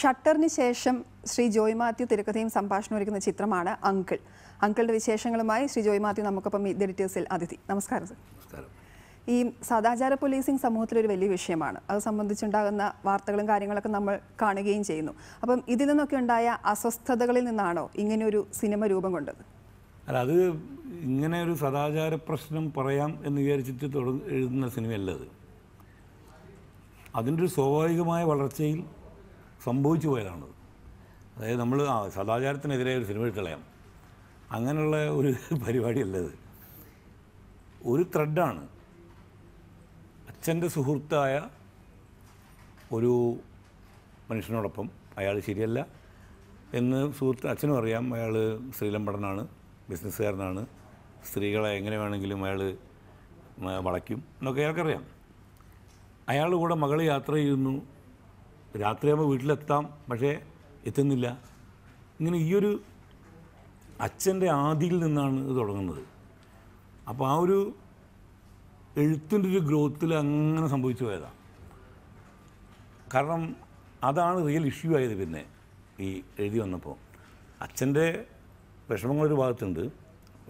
ഷട്ടറിന് ശേഷം ശ്രീ ജോയ് മാത്യു തിരക്കഥയും സംഭാഷണം ഒരുക്കുന്ന ചിത്രമാണ് അങ്കിൾ അങ്കിളുടെ വിശേഷങ്ങളുമായി ശ്രീ ജോയ് മാത്യു നമുക്കൊപ്പം ഇത് എഡിറ്റേഴ്സിൽ അതിഥി നമസ്കാരം സർ നമസ്കാരം ഈ സദാചാര പോലീസിങ് സമൂഹത്തിലൊരു വലിയ വിഷയമാണ് അത് സംബന്ധിച്ചുണ്ടാകുന്ന വാർത്തകളും കാര്യങ്ങളൊക്കെ നമ്മൾ കാണുകയും ചെയ്യുന്നു അപ്പം ഇതിൽ നിന്നൊക്കെ ഉണ്ടായ അസ്വസ്ഥതകളിൽ നിന്നാണോ ഇങ്ങനെയൊരു സിനിമ രൂപം കൊണ്ടത് അല്ല അത് ഇങ്ങനെ ഒരു സദാചാര പ്രശ്നം പറയാം എന്ന് വിചാരിച്ചിട്ട് തുടങ്ങ എഴുതുന്ന സിനിമയല്ല അത് അതിൻ്റെ ഒരു സ്വാഭാവികമായ വളർച്ചയിൽ സംഭവിച്ചു പോയതാണത് അതായത് നമ്മൾ ആ സദാചാരത്തിനെതിരെ ഒരു സിനിമ കളയാം അങ്ങനെയുള്ള ഒരു പരിപാടിയല്ലത് ഒരു ത്രെഡാണ് അച്ഛൻ്റെ സുഹൃത്തായ ഒരു മനുഷ്യനോടൊപ്പം അയാൾ ശരിയല്ല എന്ന് സുഹൃത്ത് അച്ഛനും അറിയാം അയാൾ ശ്രീലമ്പടനാണ് ബിസിനസ്സുകാരനാണ് സ്ത്രീകളെ എങ്ങനെ വേണമെങ്കിലും അയാൾ വളയ്ക്കും എന്നൊക്കെ അയാൾക്കറിയാം അയാൾ കൂടെ മകൾ യാത്ര ചെയ്യുന്നു രാത്രിയാകുമ്പോൾ വീട്ടിലെത്താം പക്ഷേ എത്തുന്നില്ല ഇങ്ങനെ ഈ ഒരു അച്ഛൻ്റെ ആദിയിൽ നിന്നാണ് ഇത് തുടങ്ങുന്നത് അപ്പോൾ ആ ഒരു എഴുത്തിൻ്റെ ഒരു ഗ്രോത്തിൽ അങ്ങനെ സംഭവിച്ചു പോയതാണ് കാരണം അതാണ് റിയൽ ഇഷ്യൂ ആയത് പിന്നെ ഈ എഴുതി വന്നപ്പോൾ അച്ഛൻ്റെ വിഷമങ്ങളൊരു ഭാഗത്തുണ്ട്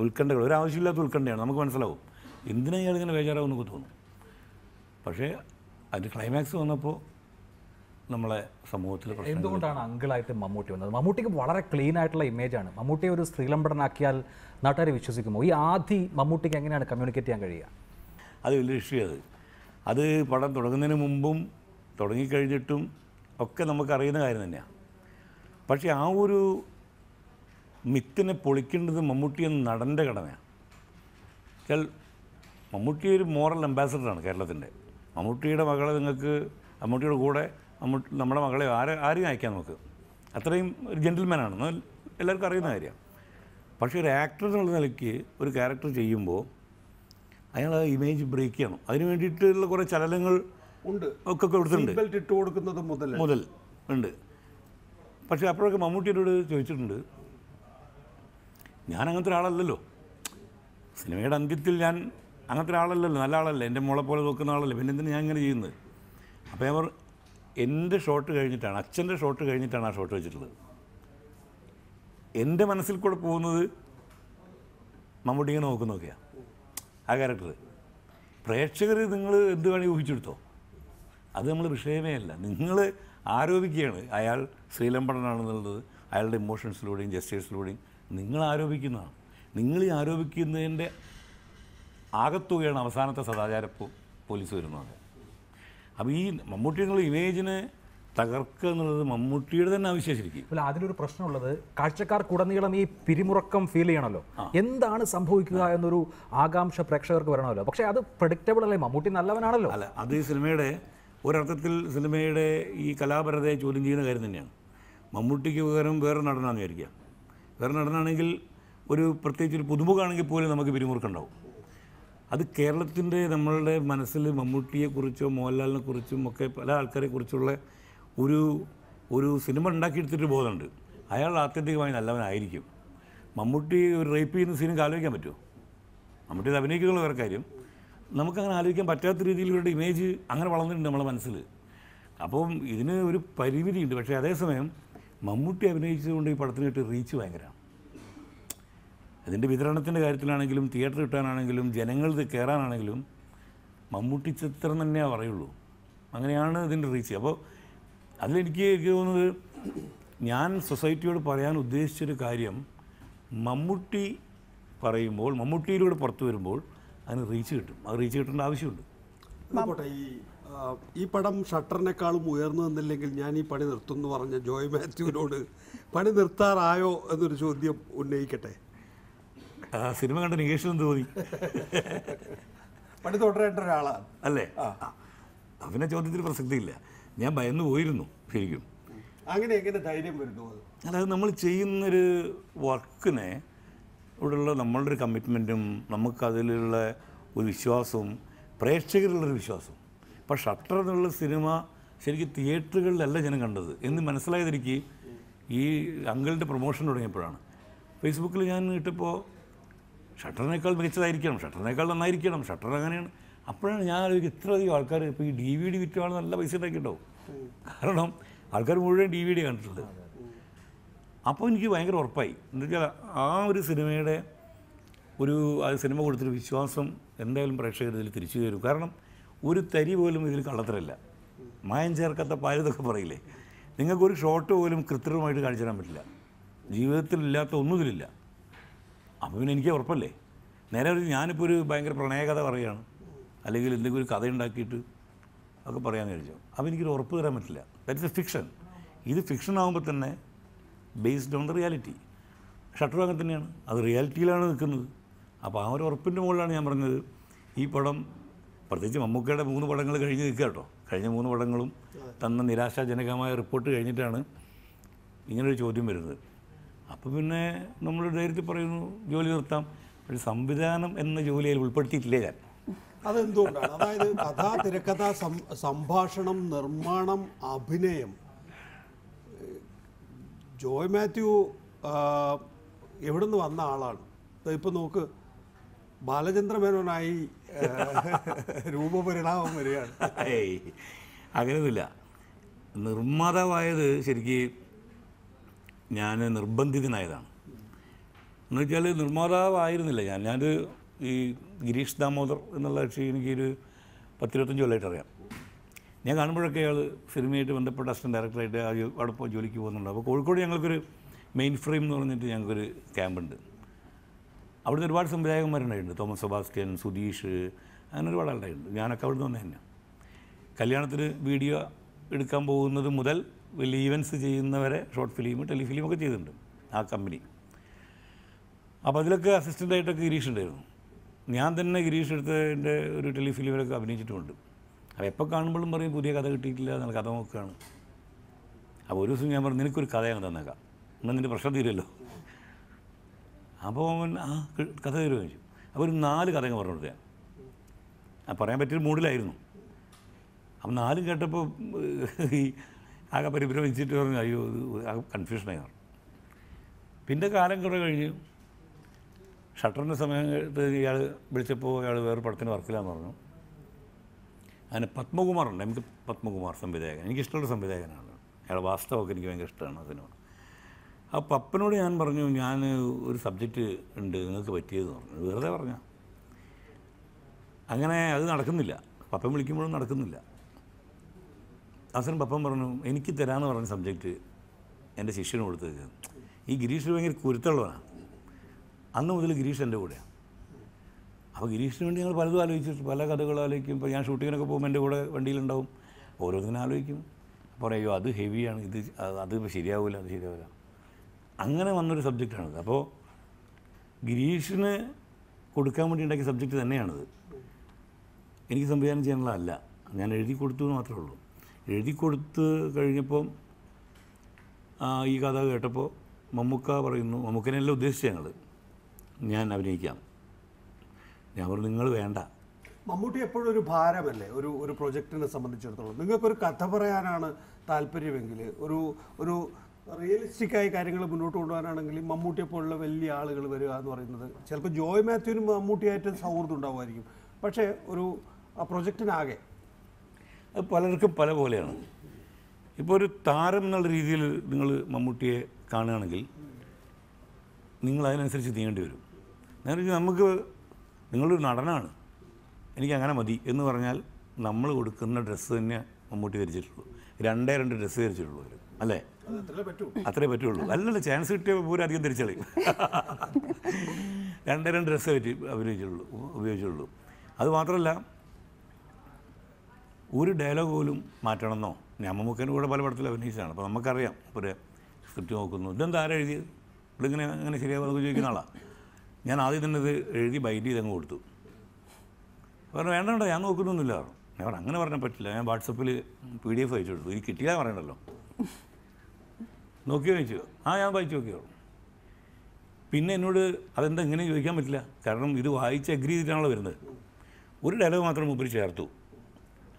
ഉത്കണ്ഠകൾ ഒരാവശ്യമില്ലാത്ത ഉത്കണ്ഠയാണ് നമുക്ക് മനസ്സിലാവും എന്തിനാ ഇയാളിങ്ങനെ ബേജാറാവും തോന്നും പക്ഷേ അതിൻ്റെ ക്ലൈമാക്സ് വന്നപ്പോൾ നമ്മളെ സമൂഹത്തിൽ എന്തുകൊണ്ടാണ് അങ്കിളായിട്ട് മമ്മൂട്ടി വന്നത് മമ്മൂട്ടിക്ക് വളരെ ക്ലീൻ ആയിട്ടുള്ള ഇമേജാണ് മമ്മൂട്ടിയെ ഒരു സ്ത്രീലംബടനാക്കിയാൽ നാട്ടുകാരെ വിശ്വസിക്കുമോ ഈ ആദ്യ മമ്മൂട്ടിക്ക് എങ്ങനെയാണ് കമ്മ്യൂണിക്കേറ്റ് ചെയ്യാൻ കഴിയുക അത് വലിയ ഇഷ്യൂ അത് അത് പടം തുടങ്ങുന്നതിന് മുമ്പും തുടങ്ങിക്കഴിഞ്ഞിട്ടും ഒക്കെ നമുക്കറിയുന്ന കാര്യം തന്നെയാണ് പക്ഷേ ആ ഒരു മിത്തിനെ പൊളിക്കേണ്ടത് മമ്മൂട്ടി എന്ന നടൻ്റെ കടമയാണ് വെച്ചാൽ മമ്മൂട്ടി ഒരു മോറൽ അംബാസഡറാണ് കേരളത്തിൻ്റെ മമ്മൂട്ടിയുടെ മകളെ നിങ്ങൾക്ക് മമ്മൂട്ടിയുടെ കൂടെ നമ്മുടെ മകളെ ആരെ ആരെയും അയക്കാൻ നോക്ക് അത്രയും ഒരു ജെൻറ്റിൽമാനാണെന്ന് എല്ലാവർക്കും അറിയുന്ന കാര്യമാണ് പക്ഷേ ഒരു ആക്ടർ എന്നുള്ള നിലയ്ക്ക് ഒരു ക്യാരക്ടർ ചെയ്യുമ്പോൾ അയാൾ ആ ഇമേജ് ബ്രേക്ക് ചെയ്യണം അതിന് വേണ്ടിയിട്ടുള്ള കുറേ ചലനങ്ങൾ ഉണ്ട് ഒക്കെ കൊടുത്തിട്ടുണ്ട് ഇട്ട് കൊടുക്കുന്നത് മുതൽ മുതൽ ഉണ്ട് പക്ഷേ അപ്പോഴൊക്കെ മമ്മൂട്ടിയോട് ചോദിച്ചിട്ടുണ്ട് ഞാൻ അങ്ങനത്തെ ഒരാളല്ലല്ലോ സിനിമയുടെ അന്ത്യത്തിൽ ഞാൻ അങ്ങനത്തെ ഒരാളല്ലല്ലോ നല്ല ആളല്ലേ എൻ്റെ മോളെ പോലെ നോക്കുന്ന ആളല്ലേ പിന്നെ എന്തിനാ ഞാൻ ഇങ്ങനെ ചെയ്യുന്നത് അപ്പോൾ അവർ എൻ്റെ ഷോട്ട് കഴിഞ്ഞിട്ടാണ് അച്ഛൻ്റെ ഷോട്ട് കഴിഞ്ഞിട്ടാണ് ആ ഷോട്ട് വെച്ചിട്ടുള്ളത് എൻ്റെ മനസ്സിൽ കൂടെ പോകുന്നത് മമ്മൂട്ടി ഇങ്ങനെ നോക്കുന്നൊക്കെയാണ് ആ ക്യാരക്ടർ പ്രേക്ഷകർ നിങ്ങൾ എന്ത് വേണമെങ്കിൽ ഊഹിച്ചെടുത്തോ അത് നമ്മൾ വിഷയമേ അല്ല നിങ്ങൾ ആരോപിക്കുകയാണ് അയാൾ ശ്രീലംപടനാണെന്നുള്ളത് അയാളുടെ ഇമോഷൻസിലൂടെയും ജസ്റ്റേഴ്സിലൂടെയും നിങ്ങൾ ആരോപിക്കുന്നതാണ് നിങ്ങൾ ഈ ആരോപിക്കുന്നതിൻ്റെ ആകത്തുകയാണ് അവസാനത്തെ സദാചാര പോലീസ് വരുന്നത് അപ്പോൾ ഈ മമ്മൂട്ടിയുടെ ഇമേജിനെ തകർക്കുക എന്നുള്ളത് മമ്മൂട്ടിയുടെ തന്നെ ആവശ്യമായിരിക്കും അല്ല അതിലൊരു പ്രശ്നമുള്ളത് കാഴ്ചക്കാർക്കുടനീളം ഈ പിരിമുറക്കം ഫീൽ ചെയ്യണമല്ലോ എന്താണ് സംഭവിക്കുക എന്നൊരു ആകാംക്ഷ പ്രേക്ഷകർക്ക് വരണമല്ലോ പക്ഷേ അത് പ്രഡിക്റ്റബിൾ അല്ലേ മമ്മൂട്ടി നല്ലവനാണല്ലോ അല്ല അത് ഈ സിനിമയുടെ ഒരർത്ഥത്തിൽ സിനിമയുടെ ഈ കലാപരതയെ ചോദ്യം ചെയ്യുന്ന കാര്യം തന്നെയാണ് മമ്മൂട്ടിക്ക് പകരം വേറെ നടനാണെന്ന് വിചാരിക്കുക വേറെ നടനാണെങ്കിൽ ഒരു പ്രത്യേകിച്ച് ഒരു പുതുമുഖാണെങ്കിൽ പോലും നമുക്ക് പിരിമുറുക്കുണ്ടാവും അത് കേരളത്തിൻ്റെ നമ്മളുടെ മനസ്സിൽ മമ്മൂട്ടിയെക്കുറിച്ചോ മോഹൻലാലിനെ കുറിച്ചും ഒക്കെ പല ആൾക്കാരെ കുറിച്ചുള്ള ഒരു ഒരു സിനിമ ഉണ്ടാക്കിയെടുത്തിട്ട് ബോധമുണ്ട് അയാൾ ആത്യന്തികമായി നല്ലവനായിരിക്കും മമ്മൂട്ടി ഒരു റേപ്പ് ചെയ്യുന്ന സീനും ആലോചിക്കാൻ പറ്റുമോ മമ്മൂട്ടി അത് അഭിനയിക്കുക വേറെ കാര്യം നമുക്കങ്ങനെ ആലോചിക്കാൻ പറ്റാത്ത രീതിയിൽ ഒരു ഇമേജ് അങ്ങനെ വളർന്നിട്ടുണ്ട് നമ്മുടെ മനസ്സിൽ അപ്പം ഇതിന് ഒരു പരിമിതിയുണ്ട് പക്ഷേ അതേസമയം മമ്മൂട്ടി അഭിനയിച്ചതുകൊണ്ട് ഈ പടത്തിന് റീച്ച് ഭയങ്കരമാണ് അതിൻ്റെ വിതരണത്തിൻ്റെ കാര്യത്തിലാണെങ്കിലും തിയേറ്റർ കിട്ടാനാണെങ്കിലും ജനങ്ങൾ ഇത് കയറാനാണെങ്കിലും മമ്മൂട്ടി ചിത്രം തന്നെയാണ് പറയുള്ളൂ അങ്ങനെയാണ് ഇതിൻ്റെ റീച്ച് അപ്പോൾ അതിലെനിക്ക് എനിക്ക് തോന്നുന്നത് ഞാൻ സൊസൈറ്റിയോട് പറയാൻ ഉദ്ദേശിച്ചൊരു കാര്യം മമ്മൂട്ടി പറയുമ്പോൾ മമ്മൂട്ടിയിലൂടെ പുറത്തു വരുമ്പോൾ അതിന് റീച്ച് കിട്ടും അത് റീച്ച് കിട്ടേണ്ട ആവശ്യമുണ്ട് ഈ ഈ പടം ഷട്ടറിനേക്കാളും ഉയർന്നു നിന്നില്ലെങ്കിൽ ഞാൻ ഈ പണി നിർത്തും എന്ന് പറഞ്ഞ ജോയ് മാത്യുവിനോട് പണി നിർത്താറായോ എന്നൊരു ചോദ്യം ഉന്നയിക്കട്ടെ സിനിമ കണ്ട നികേഷനും തോന്നി പണി തൊട്ടരായിട്ട് ഒരാളാണ് അല്ലേ അവനെ ചോദ്യത്തിന് പ്രസക്തിയില്ല ഞാൻ ഭയന്നു പോയിരുന്നു ശരിക്കും അങ്ങനെ എങ്ങനെ ധൈര്യം വരുന്നു അതായത് നമ്മൾ ചെയ്യുന്നൊരു വർക്കിനെ ഇവിടെയുള്ള നമ്മളുടെ ഒരു കമ്മിറ്റ്മെൻറ്റും നമുക്കതിലുള്ള ഒരു വിശ്വാസവും പ്രേക്ഷകരിലുള്ളൊരു വിശ്വാസവും ഇപ്പം ഷട്ടർ എന്നുള്ള സിനിമ ശരിക്കും തിയേറ്ററുകളിലല്ല ജനം കണ്ടത് എന്ന് മനസ്സിലായതെനിക്ക് ഈ അങ്കിളിൻ്റെ പ്രൊമോഷൻ തുടങ്ങിയപ്പോഴാണ് ഫേസ്ബുക്കിൽ ഞാൻ ഇട്ടപ്പോൾ ഷട്ടറിനേക്കാൾ മികച്ചതായിരിക്കണം ഷട്ടറിനേക്കാൾ നന്നായിരിക്കണം ഷട്ടർ അങ്ങനെയാണ് അപ്പോഴാണ് ഞാൻ ആലോചിക്കുക ഇത്രയധികം ആൾക്കാർ ഇപ്പോൾ ഈ ഡി വി ഡി വിറ്റവാൾ നല്ല പൈസ ഉണ്ടാക്കിയിട്ടോ കാരണം ആൾക്കാർ മുഴുവൻ ഡി വി ഡി കണ്ടിട്ടുണ്ട് അപ്പോൾ എനിക്ക് ഭയങ്കര ഉറപ്പായി എന്താ ആ ഒരു സിനിമയുടെ ഒരു ആ സിനിമ കൊടുത്തൊരു വിശ്വാസം എന്തായാലും പ്രേക്ഷകർ ഇതിൽ തിരിച്ചു തരും കാരണം ഒരു തരി പോലും ഇതിൽ കള്ളത്തരല്ല മായം ചേർക്കാത്ത പാരതൊക്കെ പറയില്ലേ നിങ്ങൾക്കൊരു ഷോട്ട് പോലും കൃത്രിമമായിട്ട് കാണിച്ചു തരാൻ പറ്റില്ല ജീവിതത്തിലില്ലാത്ത ഒന്നും ഇതിലില്ല അപ്പോൾ പിന്നെ എനിക്ക് ഉറപ്പല്ലേ നേരെ ഒരു ഞാനിപ്പോൾ ഒരു ഭയങ്കര പ്രണയകഥ പറയുകയാണ് അല്ലെങ്കിൽ എന്തെങ്കിലും ഒരു കഥ ഉണ്ടാക്കിയിട്ട് ഒക്കെ പറയാമെന്ന് കഴിച്ചു അപ്പോൾ എനിക്കൊരു ഉറപ്പ് തരാൻ പറ്റില്ല ദാറ്റ് എ ഫിക്ഷൻ ഇത് ഫിക്ഷൻ ആകുമ്പോൾ തന്നെ based on the reality Shutter അങ്ങനെ തന്നെയാണ് അത് റിയാലിറ്റിയിലാണ് നിൽക്കുന്നത് അപ്പോൾ ആ ഒരു ഉറപ്പിൻ്റെ മുകളിലാണ് ഞാൻ പറഞ്ഞത് ഈ പടം പ്രത്യേകിച്ച് മമ്മൂക്കയുടെ മൂന്ന് പടങ്ങൾ കഴിഞ്ഞ് നിൽക്കുക കേട്ടോ കഴിഞ്ഞ മൂന്ന് പടങ്ങളും തന്ന നിരാശാജനകമായ റിപ്പോർട്ട് കഴിഞ്ഞിട്ടാണ് ഇങ്ങനൊരു ചോദ്യം വരുന്നത് അപ്പോൾ പിന്നെ നമ്മൾ ധൈര്യത്തിൽ പറയുന്നു ജോലി നിർത്താം ഒരു സംവിധാനം എന്ന ജോലിയിൽ ഉൾപ്പെടുത്തിയിട്ടില്ലേ ഞാൻ അതെന്തുകൊണ്ടാണ് അതായത് കഥാ തിരക്കഥ സംഭാഷണം നിർമ്മാണം അഭിനയം ജോയ് മാത്യു എവിടുന്ന് വന്ന ആളാണ് ഇപ്പം നോക്ക് ബാലചന്ദ്ര മേനോനായി രൂപപരിണാമം വരികയാണ് അങ്ങനെയൊന്നുമില്ല നിർമ്മാതാവായത് ശരിക്കും ഞാൻ നിർബന്ധിതനായതാണ് എന്ന് വെച്ചാൽ നിർമ്മാതാവായിരുന്നില്ല ഞാൻ ഞാനൊരു ഈ ഗിരീഷ് ദാമോദർ എന്നുള്ള കക്ഷി എനിക്കൊരു പത്തിരുപത്തഞ്ച് കൊല്ലമായിട്ട് അറിയാം ഞാൻ കാണുമ്പോഴൊക്കെ അയാൾ സിനിമയായിട്ട് ബന്ധപ്പെട്ട അസിസ്റ്റൻറ്റ് ഡയറക്ടറായിട്ട് അവിടെ പോയി ജോലിക്ക് പോകുന്നുണ്ട് അപ്പോൾ കോഴിക്കോട് ഞങ്ങൾക്കൊരു മെയിൻ ഫ്രെയിം എന്ന് പറഞ്ഞിട്ട് ഞങ്ങൾക്കൊരു ക്യാമ്പുണ്ട് അവിടുന്ന് ഒരുപാട് സംവിധായകന്മാരുണ്ടായിട്ടുണ്ട് തോമസ് സെബാസ്റ്റ്യൻ സുധീഷ് അങ്ങനെ ഒരുപാട് ആളുണ്ടായിട്ടുണ്ട് ഞാനൊക്കെ അവിടുന്ന് വന്നു തന്നെ കല്യാണത്തിന് വീഡിയോ എടുക്കാൻ പോകുന്നത് മുതൽ വലിയ ഈവൻസ് ചെയ്യുന്നവരെ ഷോർട്ട് ഫിലിം ഒക്കെ ചെയ്തിട്ടുണ്ട് ആ കമ്പനി അപ്പോൾ അതിലൊക്കെ അസിസ്റ്റൻ്റായിട്ടൊക്കെ ഗിരീഷ് ഉണ്ടായിരുന്നു ഞാൻ തന്നെ ഗിരീഷ് എടുത്തതിൻ്റെ ഒരു ടെലിഫിലിമിലൊക്കെ അഭിനയിച്ചിട്ടുമുണ്ട് അപ്പോൾ എപ്പോൾ കാണുമ്പോഴും പറയും പുതിയ കഥ കിട്ടിയിട്ടില്ല എന്നുള്ള കഥ നോക്കുകയാണ് അപ്പോൾ ഒരു ദിവസം ഞാൻ പറഞ്ഞു നിനക്കൊരു കഥ ഞാൻ തന്നേക്കാം എന്നാൽ നിൻ്റെ പ്രശ്നം തീരുമല്ലോ അപ്പോൾ അവൻ ആ കഥ തീരുമോ ചോദിച്ചു അപ്പോൾ ഒരു നാല് കഥകൾ പറഞ്ഞു കൊടുത്തേ ആ പറയാൻ പറ്റിയൊരു മൂഡിലായിരുന്നു അപ്പം നാലും കേട്ടപ്പോൾ ഈ ആകെ പരിഭ്രമിച്ചിട്ട് പറഞ്ഞു അയ്യോ ഇത് കൺഫ്യൂഷനായി പറഞ്ഞു പിന്നെ കാലം കുറേ കഴിഞ്ഞ് ഷട്ടറിൻ്റെ സമയത്ത് ഇയാൾ വിളിച്ചപ്പോൾ ഇയാൾ വേറെ പടത്തിന് വർക്കില്ലാന്ന് പറഞ്ഞു അങ്ങനെ ഉണ്ട് എനിക്ക് പത്മകുമാർ സംവിധായകൻ എനിക്കിഷ്ടമുള്ള സംവിധായകനാണ് അയാൾ വാസ്തവമൊക്കെ എനിക്ക് ഭയങ്കര ഇഷ്ടമാണ് സിനിമ ആ പപ്പനോട് ഞാൻ പറഞ്ഞു ഞാൻ ഒരു സബ്ജക്റ്റ് ഉണ്ട് നിങ്ങൾക്ക് പറ്റിയതെന്ന് പറഞ്ഞു വെറുതെ പറഞ്ഞ അങ്ങനെ അത് നടക്കുന്നില്ല പപ്പൻ വിളിക്കുമ്പോഴും നടക്കുന്നില്ല അസൻ പപ്പൻ പറഞ്ഞു എനിക്ക് തരാമെന്ന് പറഞ്ഞ സബ്ജക്റ്റ് എൻ്റെ ശിഷ്യന് കൊടുത്തത് ഈ ഗിരീഷിന് ഭയങ്കര കുരുത്തുള്ളതാണ് അന്ന് മുതൽ ഗിരീഷ് എൻ്റെ കൂടെയാണ് അപ്പോൾ ഗിരീഷിന് വേണ്ടി ഞങ്ങൾ പലതും ആലോചിച്ചിട്ട് പല കഥകൾ ആലോചിക്കും ഇപ്പോൾ ഞാൻ ഷൂട്ടിങ്ങിനൊക്കെ പോകുമ്പോൾ എൻ്റെ കൂടെ വണ്ടിയിലുണ്ടാവും ഓരോന്നിനും ആലോചിക്കും അപ്പോൾ അയ്യോ അത് ഹെവിയാണ് ഇത് അത് ശരിയാവില്ല അത് ശരിയാവില്ല അങ്ങനെ വന്നൊരു സബ്ജക്റ്റാണിത് അപ്പോൾ ഗിരീഷിന് കൊടുക്കാൻ വേണ്ടി ഉണ്ടാക്കിയ സബ്ജക്റ്റ് തന്നെയാണിത് എനിക്ക് സംവിധാനം ചെയ്യാനുള്ളതല്ല ഞാൻ എഴുതി കൊടുത്തു എന്ന് മാത്രമേ ഉള്ളൂ എഴുതി കൊടുത്ത് കഴിഞ്ഞപ്പം ഈ കഥ കേട്ടപ്പോൾ മമ്മൂക്ക പറയുന്നു മമ്മൂക്കനെല്ലാം ഉദ്ദേശിച്ച ഞങ്ങൾ ഞാൻ അഭിനയിക്കാം ഞാൻ പറഞ്ഞു നിങ്ങൾ വേണ്ട മമ്മൂട്ടി എപ്പോഴും ഒരു ഭാരമല്ലേ ഒരു ഒരു പ്രൊജക്റ്റിനെ സംബന്ധിച്ചിടത്തോളം നിങ്ങൾക്കൊരു കഥ പറയാനാണ് താല്പര്യമെങ്കിൽ ഒരു ഒരു റിയലിസ്റ്റിക്കായ കാര്യങ്ങൾ മുന്നോട്ട് കൊണ്ടുപോകാനാണെങ്കിൽ മമ്മൂട്ടിയെ പോലുള്ള വലിയ ആളുകൾ വരിക എന്ന് പറയുന്നത് ചിലപ്പോൾ ജോയ് മാത്യുവിനും മമ്മൂട്ടിയായിട്ട് സൗഹൃദം ഉണ്ടാവുമായിരിക്കും പക്ഷേ ഒരു ആ പ്രൊജക്റ്റിനാകെ അത് പലർക്കും പല പോലെയാണ് ഇപ്പോൾ ഒരു താരം എന്നുള്ള രീതിയിൽ നിങ്ങൾ മമ്മൂട്ടിയെ കാണുകയാണെങ്കിൽ നിങ്ങൾ അതിനനുസരിച്ച് നീങ്ങേണ്ടി വരും നേരെ നമുക്ക് നിങ്ങളൊരു നടനാണ് എനിക്ക് അങ്ങനെ മതി എന്ന് പറഞ്ഞാൽ നമ്മൾ കൊടുക്കുന്ന ഡ്രസ്സ് തന്നെ മമ്മൂട്ടി ധരിച്ചിട്ടുള്ളൂ രണ്ടേ രണ്ട് ഡ്രസ്സ് ധരിച്ചിട്ടുള്ളൂ അവർ അല്ലേ അത്രേ പറ്റുള്ളൂ അല്ലല്ല ചാൻസ് കിട്ടിയ പൂരം അധികം ധരിച്ചളയും രണ്ടേ രണ്ട് ഡ്രസ്സ് പറ്റി അഭിനയിച്ചുള്ളൂ ഉപയോഗിച്ചുള്ളൂ അത് മാത്രമല്ല ഒരു ഡയലോഗ് പോലും മാറ്റണമെന്നോ ഞാമമുഖൻ്റെ കൂടെ പല പടത്തിൽ അഭിനയിച്ചതാണ് അപ്പോൾ നമുക്കറിയാം ഇപ്പോൾ സ്ക്രിപ്റ്റ് നോക്കുന്നു ഇതെന്താ ആരാ എഴുതിയത് ഇവിടെങ്ങനെ അങ്ങനെ ശരിയാവുമെന്നൊക്കെ ചോദിക്കുന്ന ആളാണ് ഞാൻ ആദ്യം തന്നെ ഇത് എഴുതി ബൈറ്റ് ചെയ്ത് അങ്ങ് കൊടുത്തു പറഞ്ഞു വേണ്ട ഞാൻ നോക്കുന്നൊന്നുമില്ല ഞാൻ അങ്ങനെ പറഞ്ഞാൽ പറ്റില്ല ഞാൻ വാട്സപ്പിൽ പി ഡി എഫ് അയച്ചു കൊടുത്തു ഇനി കിട്ടിയാൽ പറയണ്ടല്ലോ നോക്കി വായിച്ചു ആ ഞാൻ വായിച്ചു നോക്കിയോ പിന്നെ എന്നോട് അതെന്താ ഇങ്ങനെ ചോദിക്കാൻ പറ്റില്ല കാരണം ഇത് വായിച്ച് അഗ്രി ചെയ്തിട്ടാണല്ലോ വരുന്നത് ഒരു ഡയലോഗ് മാത്രം മുമ്പിൽ ചേർത്തു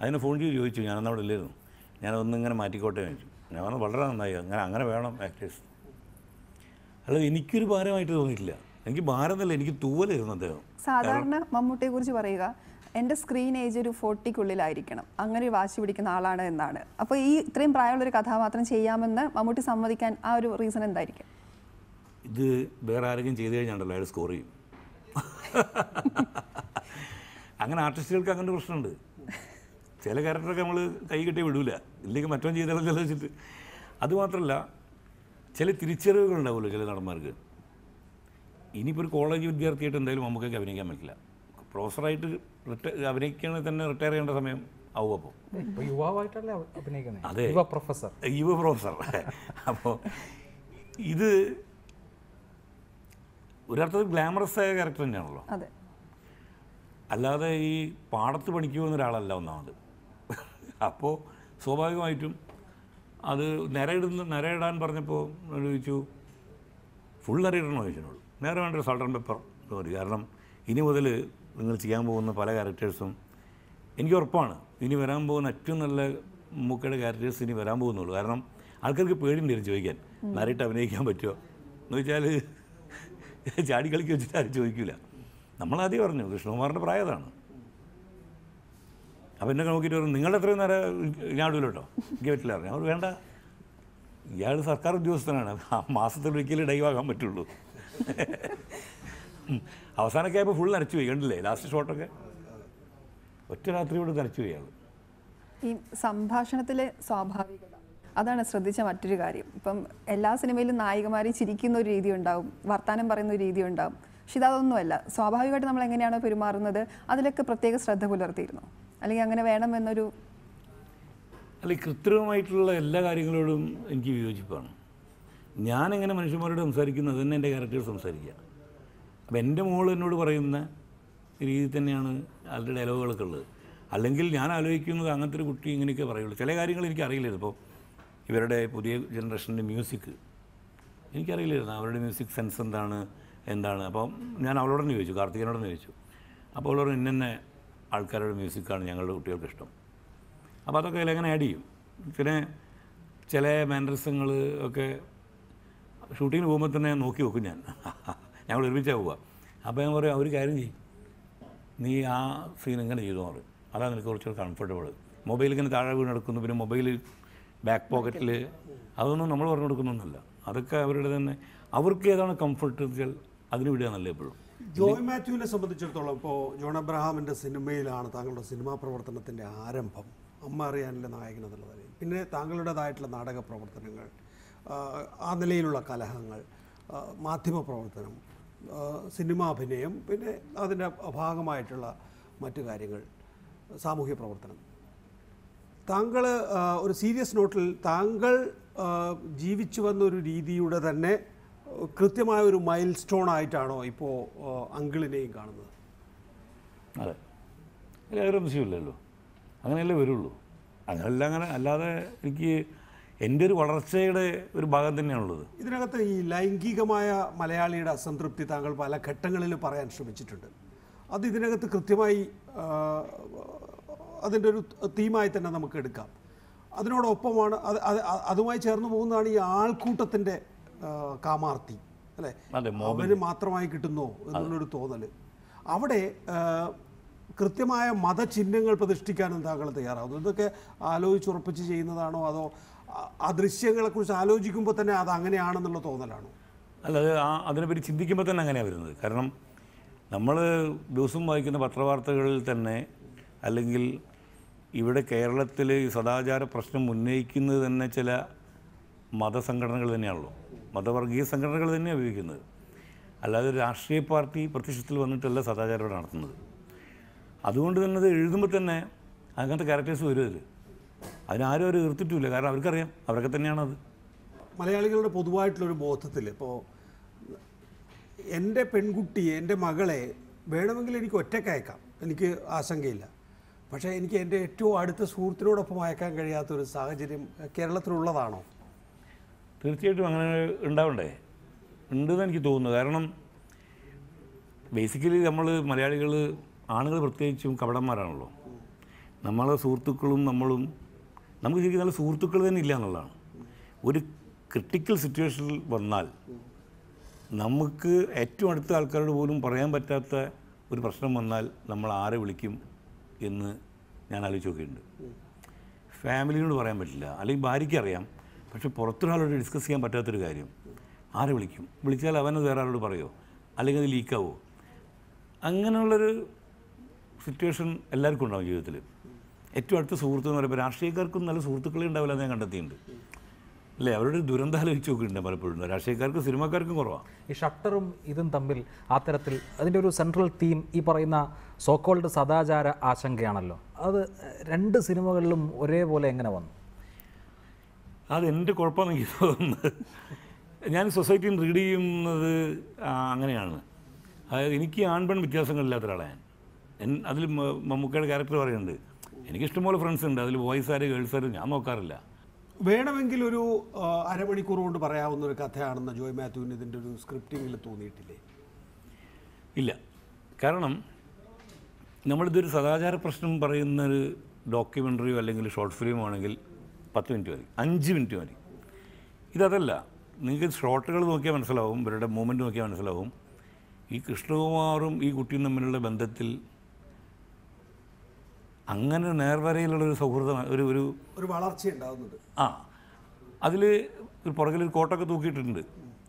അതിന് ഫോൺ ചെയ്ത് ചോദിച്ചു ഞാൻ അവിടെ ഇല്ലായിരുന്നു ഇങ്ങനെ മാറ്റിക്കോട്ടെ ചോദിച്ചു ഞാൻ വളരെ നന്നായി അങ്ങനെ അങ്ങനെ വേണം ആക്ടേഴ്സ് അല്ലാതെ എനിക്കൊരു ഭാരമായിട്ട് തോന്നിയിട്ടില്ല എനിക്ക് ഭാരമല്ല എനിക്ക് തൂവലായിരുന്നു അദ്ദേഹം സാധാരണ മമ്മൂട്ടിയെ കുറിച്ച് പറയുക എൻ്റെ സ്ക്രീൻ ഏജ് ഒരു ഫോർട്ടിക്കുള്ളിലായിരിക്കണം അങ്ങനെ ഒരു വാശി പിടിക്കുന്ന ആളാണ് എന്നാണ് അപ്പോൾ ഈ ഇത്രയും പ്രായമുള്ളൊരു കഥാപാത്രം ചെയ്യാമെന്ന് മമ്മൂട്ടി സമ്മതിക്കാൻ ആ ഒരു റീസൺ എന്തായിരിക്കും ഇത് വേറെ ആരെങ്കിലും ചെയ്ത് കഴിഞ്ഞാണ്ടല്ലോ അയാൾ സ്കോർ ചെയ്യും അങ്ങനെ ആർട്ടിസ്റ്റുകൾക്ക് അങ്ങനെ പ്രശ്നമുണ്ട് ചില ക്യാരക്ടറൊക്കെ നമ്മൾ കൈ കെട്ടി വിടൂല ഇല്ലെങ്കിൽ മറ്റോ ചില വെച്ചിട്ട് അതുമാത്രമല്ല ചില തിരിച്ചറിവുകൾ ഉണ്ടാവുമല്ലോ ചില നടന്മാർക്ക് ഇനിയിപ്പോൾ ഒരു കോളേജ് വിദ്യാർത്ഥിയായിട്ട് എന്തായാലും നമുക്ക് അഭിനയിക്കാൻ പറ്റില്ല പ്രൊഫസറായിട്ട് റിട്ടയർ അഭിനയിക്കണേ തന്നെ റിട്ടയർ ചെയ്യേണ്ട സമയം ആവും അപ്പോൾ യുവാവായിട്ടല്ലേ അഭിനയിക്കുന്നത് അതെ യുവ പ്രൊഫസർ യുവ പ്രൊഫസർ അപ്പോൾ ഇത് ഒരർത്ഥത്തിൽ ഗ്ലാമറസ് ആയ ക്യാരക്ടർ തന്നെയാണല്ലോ അല്ലാതെ ഈ പാടത്ത് പഠിക്കുമെന്നൊരാളല്ല ഒന്നാമത് അപ്പോൾ സ്വാഭാവികമായിട്ടും അത് നിരയിടുന്ന നിരയിടാൻ പറഞ്ഞപ്പോൾ ചോദിച്ചു ഫുൾ നിരയിടണമെന്ന് ചോദിച്ചിട്ടുള്ളൂ നേരെ വേണ്ട സൾട്ട് ആൻഡ് പെപ്പർ കാരണം ഇനി മുതൽ നിങ്ങൾ ചെയ്യാൻ പോകുന്ന പല ക്യാരക്ടേഴ്സും എനിക്ക് ഉറപ്പാണ് ഇനി വരാൻ പോകുന്ന ഏറ്റവും നല്ല മുക്കയുടെ ക്യാരക്ടേഴ്സ് ഇനി വരാൻ പോകുന്നുള്ളൂ കാരണം ആൾക്കാർക്ക് പേടിയുണ്ട് ചോദിക്കാൻ നരയിട്ട് അഭിനയിക്കാൻ പറ്റുമോ എന്ന് വെച്ചാൽ ചാടിക്കളിക്ക് വെച്ചിട്ട് ആരും ചോദിക്കില്ല നമ്മളാദ്യം പറഞ്ഞു കൃഷ്ണകുമാറിൻ്റെ പ്രായതാണ് അപ്പം എന്നൊക്കെ നോക്കിയിട്ട് പറഞ്ഞു നിങ്ങളുടെ അത്രയും നേരം ഞാൻ കേട്ടോ എനിക്ക് പറ്റില്ല പറഞ്ഞു അവർ വേണ്ട ഇയാൾ സർക്കാർ ഉദ്യോഗസ്ഥനാണ് മാസത്തിലൊരിക്കലും ഡൈവാകാൻ പറ്റുള്ളൂ അവസാനമൊക്കെ ആയപ്പോൾ ഫുൾ നരച്ചു പോയി കണ്ടില്ലേ ലാസ്റ്റ് ഷോട്ടൊക്കെ ഒറ്റ രാത്രിയോട് നരച്ചു പോയി അയാൾ ഈ സംഭാഷണത്തിലെ സ്വാഭാവികത അതാണ് ശ്രദ്ധിച്ച മറ്റൊരു കാര്യം ഇപ്പം എല്ലാ സിനിമയിലും നായികമാരെ ചിരിക്കുന്ന ഒരു രീതി ഉണ്ടാവും വർത്തമാനം പറയുന്ന ഒരു രീതി ഉണ്ടാവും പക്ഷെ ഇതൊന്നുമല്ല സ്വാഭാവികമായിട്ട് നമ്മൾ എങ്ങനെയാണോ പെരുമാറുന്നത് അതിലൊക്കെ പ്രത്യേക ശ്രദ്ധ പുലർത്തിയിരുന്നു അല്ലെങ്കിൽ അങ്ങനെ വേണമെന്നൊരു അല്ലെങ്കിൽ കൃത്രിമമായിട്ടുള്ള എല്ലാ കാര്യങ്ങളോടും എനിക്ക് വിയോജിപ്പാണ് ഞാൻ എങ്ങനെ മനുഷ്യന്മാരോട് സംസാരിക്കുന്നത് അതുതന്നെ എൻ്റെ ക്യാരക്ടർ സംസാരിക്കുക അപ്പം എൻ്റെ മോൾ എന്നോട് പറയുന്ന രീതിയിൽ തന്നെയാണ് അവരുടെ ഡയലോഗുകളൊക്കെ ഉള്ളത് അല്ലെങ്കിൽ ഞാൻ ആലോചിക്കുന്നത് അങ്ങനത്തെ ഒരു കുട്ടി ഇങ്ങനെയൊക്കെ പറയുള്ളൂ ചില കാര്യങ്ങൾ എനിക്ക് ഇപ്പോൾ ഇവരുടെ പുതിയ ജനറേഷൻ്റെ മ്യൂസിക് എനിക്കറിയില്ലായിരുന്നു അവരുടെ മ്യൂസിക് സെൻസ് എന്താണ് എന്താണ് അപ്പം ഞാൻ അവളോടൊന്ന് ചോദിച്ചു കാർത്തികനോടൊന്ന് ചോദിച്ചു അപ്പോൾ അവളോട് ഇന്നെ ആൾക്കാരുടെ മ്യൂസിക്കാണ് ഞങ്ങളുടെ കുട്ടികൾക്ക് ഇഷ്ടം അപ്പോൾ അതൊക്കെ അതിലെങ്ങനെ ആഡ് ചെയ്യും പിന്നെ ചില മാനറിസങ്ങൾ ഒക്കെ ഷൂട്ടിങ്ങിന് പോകുമ്പോൾ തന്നെ നോക്കി വെക്കും ഞാൻ ഞങ്ങൾ ഒരുമിച്ചാണ് പോവുക അപ്പോൾ ഞാൻ പറയും ഒരു കാര്യം ചെയ്യും നീ ആ സീൻ ഇങ്ങനെ ചെയ്തു പറയും അതാണ് എനിക്ക് കുറച്ചുകൂടെ കംഫർട്ടബിൾ മൊബൈൽ ഇങ്ങനെ താഴെ വീണ് എടുക്കുന്നു പിന്നെ മൊബൈൽ ബാക്ക് പോക്കറ്റിൽ അതൊന്നും നമ്മൾ പറഞ്ഞു കൊടുക്കുന്നൊന്നുമല്ല അതൊക്കെ അവരുടെ തന്നെ അവർക്ക് ഏതാണ് കംഫർട്ട് വെച്ചാൽ അതിന് നല്ല എപ്പോഴും ജോയ് മാത്യുവിനെ സംബന്ധിച്ചിടത്തോളം ഇപ്പോൾ ജോൺ അബ്രഹാമിൻ്റെ സിനിമയിലാണ് താങ്കളുടെ സിനിമാ പ്രവർത്തനത്തിൻ്റെ ആരംഭം അമ്മ അറിയാനിലെ നായകൻ എന്നുള്ള പിന്നെ താങ്കളുടേതായിട്ടുള്ള നാടക പ്രവർത്തനങ്ങൾ ആ നിലയിലുള്ള കലഹങ്ങൾ മാധ്യമ പ്രവർത്തനം സിനിമാഭിനയം പിന്നെ അതിൻ്റെ ഭാഗമായിട്ടുള്ള മറ്റു കാര്യങ്ങൾ സാമൂഹ്യ പ്രവർത്തനം താങ്കൾ ഒരു സീരിയസ് നോട്ടിൽ താങ്കൾ ജീവിച്ചു വന്ന ഒരു രീതിയുടെ തന്നെ കൃത്യമായ ഒരു മൈൽ സ്റ്റോൺ ആയിട്ടാണോ ഇപ്പോൾ അങ്കിളിനെയും കാണുന്നത് അതെ എല്ലാവരും വിഷയമില്ലല്ലോ അങ്ങനെയല്ലേ വരുള്ളൂ അങ്ങനെയല്ല അങ്ങനെ അല്ലാതെ എനിക്ക് എൻ്റെ ഒരു വളർച്ചയുടെ ഒരു ഭാഗം തന്നെയാണുള്ളത് ഇതിനകത്ത് ഈ ലൈംഗികമായ മലയാളിയുടെ അസംതൃപ്തി താങ്കൾ പല ഘട്ടങ്ങളിൽ പറയാൻ ശ്രമിച്ചിട്ടുണ്ട് അത് ഇതിനകത്ത് കൃത്യമായി അതിൻ്റെ ഒരു തീമായി തന്നെ നമുക്ക് എടുക്കാം അതിനോടൊപ്പമാണ് അത് അതുമായി ചേർന്ന് പോകുന്നതാണ് ഈ ആൾക്കൂട്ടത്തിൻ്റെ കാമാർത്തി അല്ലേ അവര് മാത്രമായി കിട്ടുന്നോ എന്നുള്ളൊരു തോന്നൽ അവിടെ കൃത്യമായ മതചിഹ്നങ്ങൾ പ്രതിഷ്ഠിക്കാനും താങ്കൾ തയ്യാറാവുന്നു ഇതൊക്കെ ആലോചിച്ചുറപ്പിച്ച് ചെയ്യുന്നതാണോ അതോ ആ കുറിച്ച് ആലോചിക്കുമ്പോൾ തന്നെ അത് അങ്ങനെയാണെന്നുള്ള തോന്നലാണോ അല്ല അത് ആ അതിനെപ്പറ്റി ചിന്തിക്കുമ്പോൾ തന്നെ അങ്ങനെയാണ് വരുന്നത് കാരണം നമ്മൾ ദിവസം വായിക്കുന്ന പത്രവാർത്തകളിൽ തന്നെ അല്ലെങ്കിൽ ഇവിടെ കേരളത്തിൽ സദാചാര പ്രശ്നം ഉന്നയിക്കുന്നത് തന്നെ ചില മതസംഘടനകൾ തന്നെയാണല്ലോ മതവർഗീയ സംഘടനകൾ തന്നെ ഉപയോഗിക്കുന്നത് അല്ലാതെ രാഷ്ട്രീയ പാർട്ടി പ്രത്യക്ഷത്തിൽ വന്നിട്ടല്ല സദാചാരം നടത്തുന്നത് അതുകൊണ്ട് തന്നെ അത് എഴുതുമ്പോൾ തന്നെ അങ്ങനത്തെ ക്യാരക്ടേഴ്സ് വരും അതിൽ അതിനാരും അവർ എതിർത്തിട്ടില്ല കാരണം അവർക്കറിയാം അവരൊക്കെ തന്നെയാണത് മലയാളികളുടെ പൊതുവായിട്ടുള്ളൊരു ബോധത്തിൽ ഇപ്പോൾ എൻ്റെ പെൺകുട്ടിയെ എൻ്റെ മകളെ വേണമെങ്കിൽ എനിക്ക് ഒറ്റയ്ക്ക് അയക്കാം എനിക്ക് ആശങ്കയില്ല പക്ഷേ എനിക്ക് എൻ്റെ ഏറ്റവും അടുത്ത സുഹൃത്തിനോടൊപ്പം അയക്കാൻ കഴിയാത്തൊരു സാഹചര്യം കേരളത്തിലുള്ളതാണോ തീർച്ചയായിട്ടും അങ്ങനെ ഉണ്ടാവണ്ടേ ഉണ്ടെന്ന് എനിക്ക് തോന്നുന്നു കാരണം ബേസിക്കലി നമ്മൾ മലയാളികൾ ആണുകൾ പ്രത്യേകിച്ചും കപടന്മാരാണല്ലോ നമ്മളെ സുഹൃത്തുക്കളും നമ്മളും നമുക്ക് ശരിക്കും നല്ല സുഹൃത്തുക്കൾ തന്നെ ഇല്ല എന്നുള്ളതാണ് ഒരു ക്രിട്ടിക്കൽ സിറ്റുവേഷനിൽ വന്നാൽ നമുക്ക് ഏറ്റവും അടുത്ത ആൾക്കാരോട് പോലും പറയാൻ പറ്റാത്ത ഒരു പ്രശ്നം വന്നാൽ നമ്മൾ ആരെ വിളിക്കും എന്ന് ഞാൻ ആലോചിച്ച് നോക്കിയിട്ടുണ്ട് ഫാമിലിനോട് പറയാൻ പറ്റില്ല അല്ലെങ്കിൽ ഭാര്യയ്ക്ക് അറിയാം പക്ഷെ പുറത്തൊരാളോട് ഡിസ്കസ് ചെയ്യാൻ പറ്റാത്തൊരു കാര്യം ആരെ വിളിക്കും വിളിച്ചാൽ അവനത് വേറെ ആളോട് പറയുമോ അല്ലെങ്കിൽ അത് ലീക്കാവോ അങ്ങനെയുള്ളൊരു സിറ്റുവേഷൻ എല്ലാവർക്കും ഉണ്ടാവും ജീവിതത്തിൽ ഏറ്റവും അടുത്ത സുഹൃത്തു എന്ന് പറയുമ്പോൾ രാഷ്ട്രീയക്കാർക്കും നല്ല സുഹൃത്തുക്കളെ ഉണ്ടാവില്ല എന്ന് ഞാൻ കണ്ടെത്തിയിട്ടുണ്ട് അല്ലേ അവരുടെ ആലോചിച്ച് നോക്കിയിട്ടുണ്ട് പലപ്പോഴും രാഷ്ട്രീയക്കാർക്കും സിനിമക്കാർക്കും കുറവാണ് ഈ ഷട്ടറും ഇതും തമ്മിൽ ആ തരത്തിൽ അതിൻ്റെ ഒരു സെൻട്രൽ തീം ഈ പറയുന്ന സോക്കോൾഡ് സദാചാര ആശങ്കയാണല്ലോ അത് രണ്ട് സിനിമകളിലും ഒരേപോലെ എങ്ങനെ വന്നു അതെൻ്റെ കുഴപ്പമാണ് എനിക്ക് തോന്നുന്നത് ഞാൻ സൊസൈറ്റിയിൽ നിന്ന് റീഡ് ചെയ്യുന്നത് അങ്ങനെയാണ് അതായത് എനിക്ക് ആൺപെൺ വ്യത്യാസങ്ങളില്ലാത്ത ഒരാളാണ് ഞാൻ അതിൽ മമ്മൂക്കയുടെ ക്യാരക്ടർ പറയുന്നുണ്ട് എനിക്കിഷ്ടംപോലെ ഫ്രണ്ട്സ് ഉണ്ട് അതിൽ ബോയ്സ് ആര് ഗേൾസ് ആര് ഞാൻ നോക്കാറില്ല വേണമെങ്കിൽ ഒരു അരമണിക്കൂർ കൊണ്ട് പറയാവുന്ന ഒരു കഥയാണെന്ന് ജോയ് മാത്യുവിന് ഇതിൻ്റെ ഒരു സ്ക്രിപ്റ്റിങ്ങിൽ തോന്നിയിട്ടില്ലേ ഇല്ല കാരണം നമ്മളിതൊരു സദാചാര പ്രശ്നം പറയുന്നൊരു ഡോക്യുമെൻ്ററിയോ അല്ലെങ്കിൽ ഷോർട്ട് ഫിലിമോ ആണെങ്കിൽ പത്ത് മിനിറ്റ് മതി അഞ്ച് മിനിറ്റ് മതി ഇതല്ല നിങ്ങൾക്ക് ഷോട്ടുകൾ നോക്കിയാൽ മനസ്സിലാവും ഇവരുടെ മൂവ്മെൻറ്റ് നോക്കിയാൽ മനസ്സിലാവും ഈ കൃഷ്ണകുമാറും ഈ കുട്ടിയും തമ്മിലുള്ള ബന്ധത്തിൽ അങ്ങനെ നേർവരയിലുള്ളൊരു സൗഹൃദം ഒരു ഒരു ഒരു വളർച്ച ഉണ്ടാകുന്നത് ആ അതിൽ പുറകിൽ ഒരു കോട്ടൊക്കെ തൂക്കിയിട്ടുണ്ട്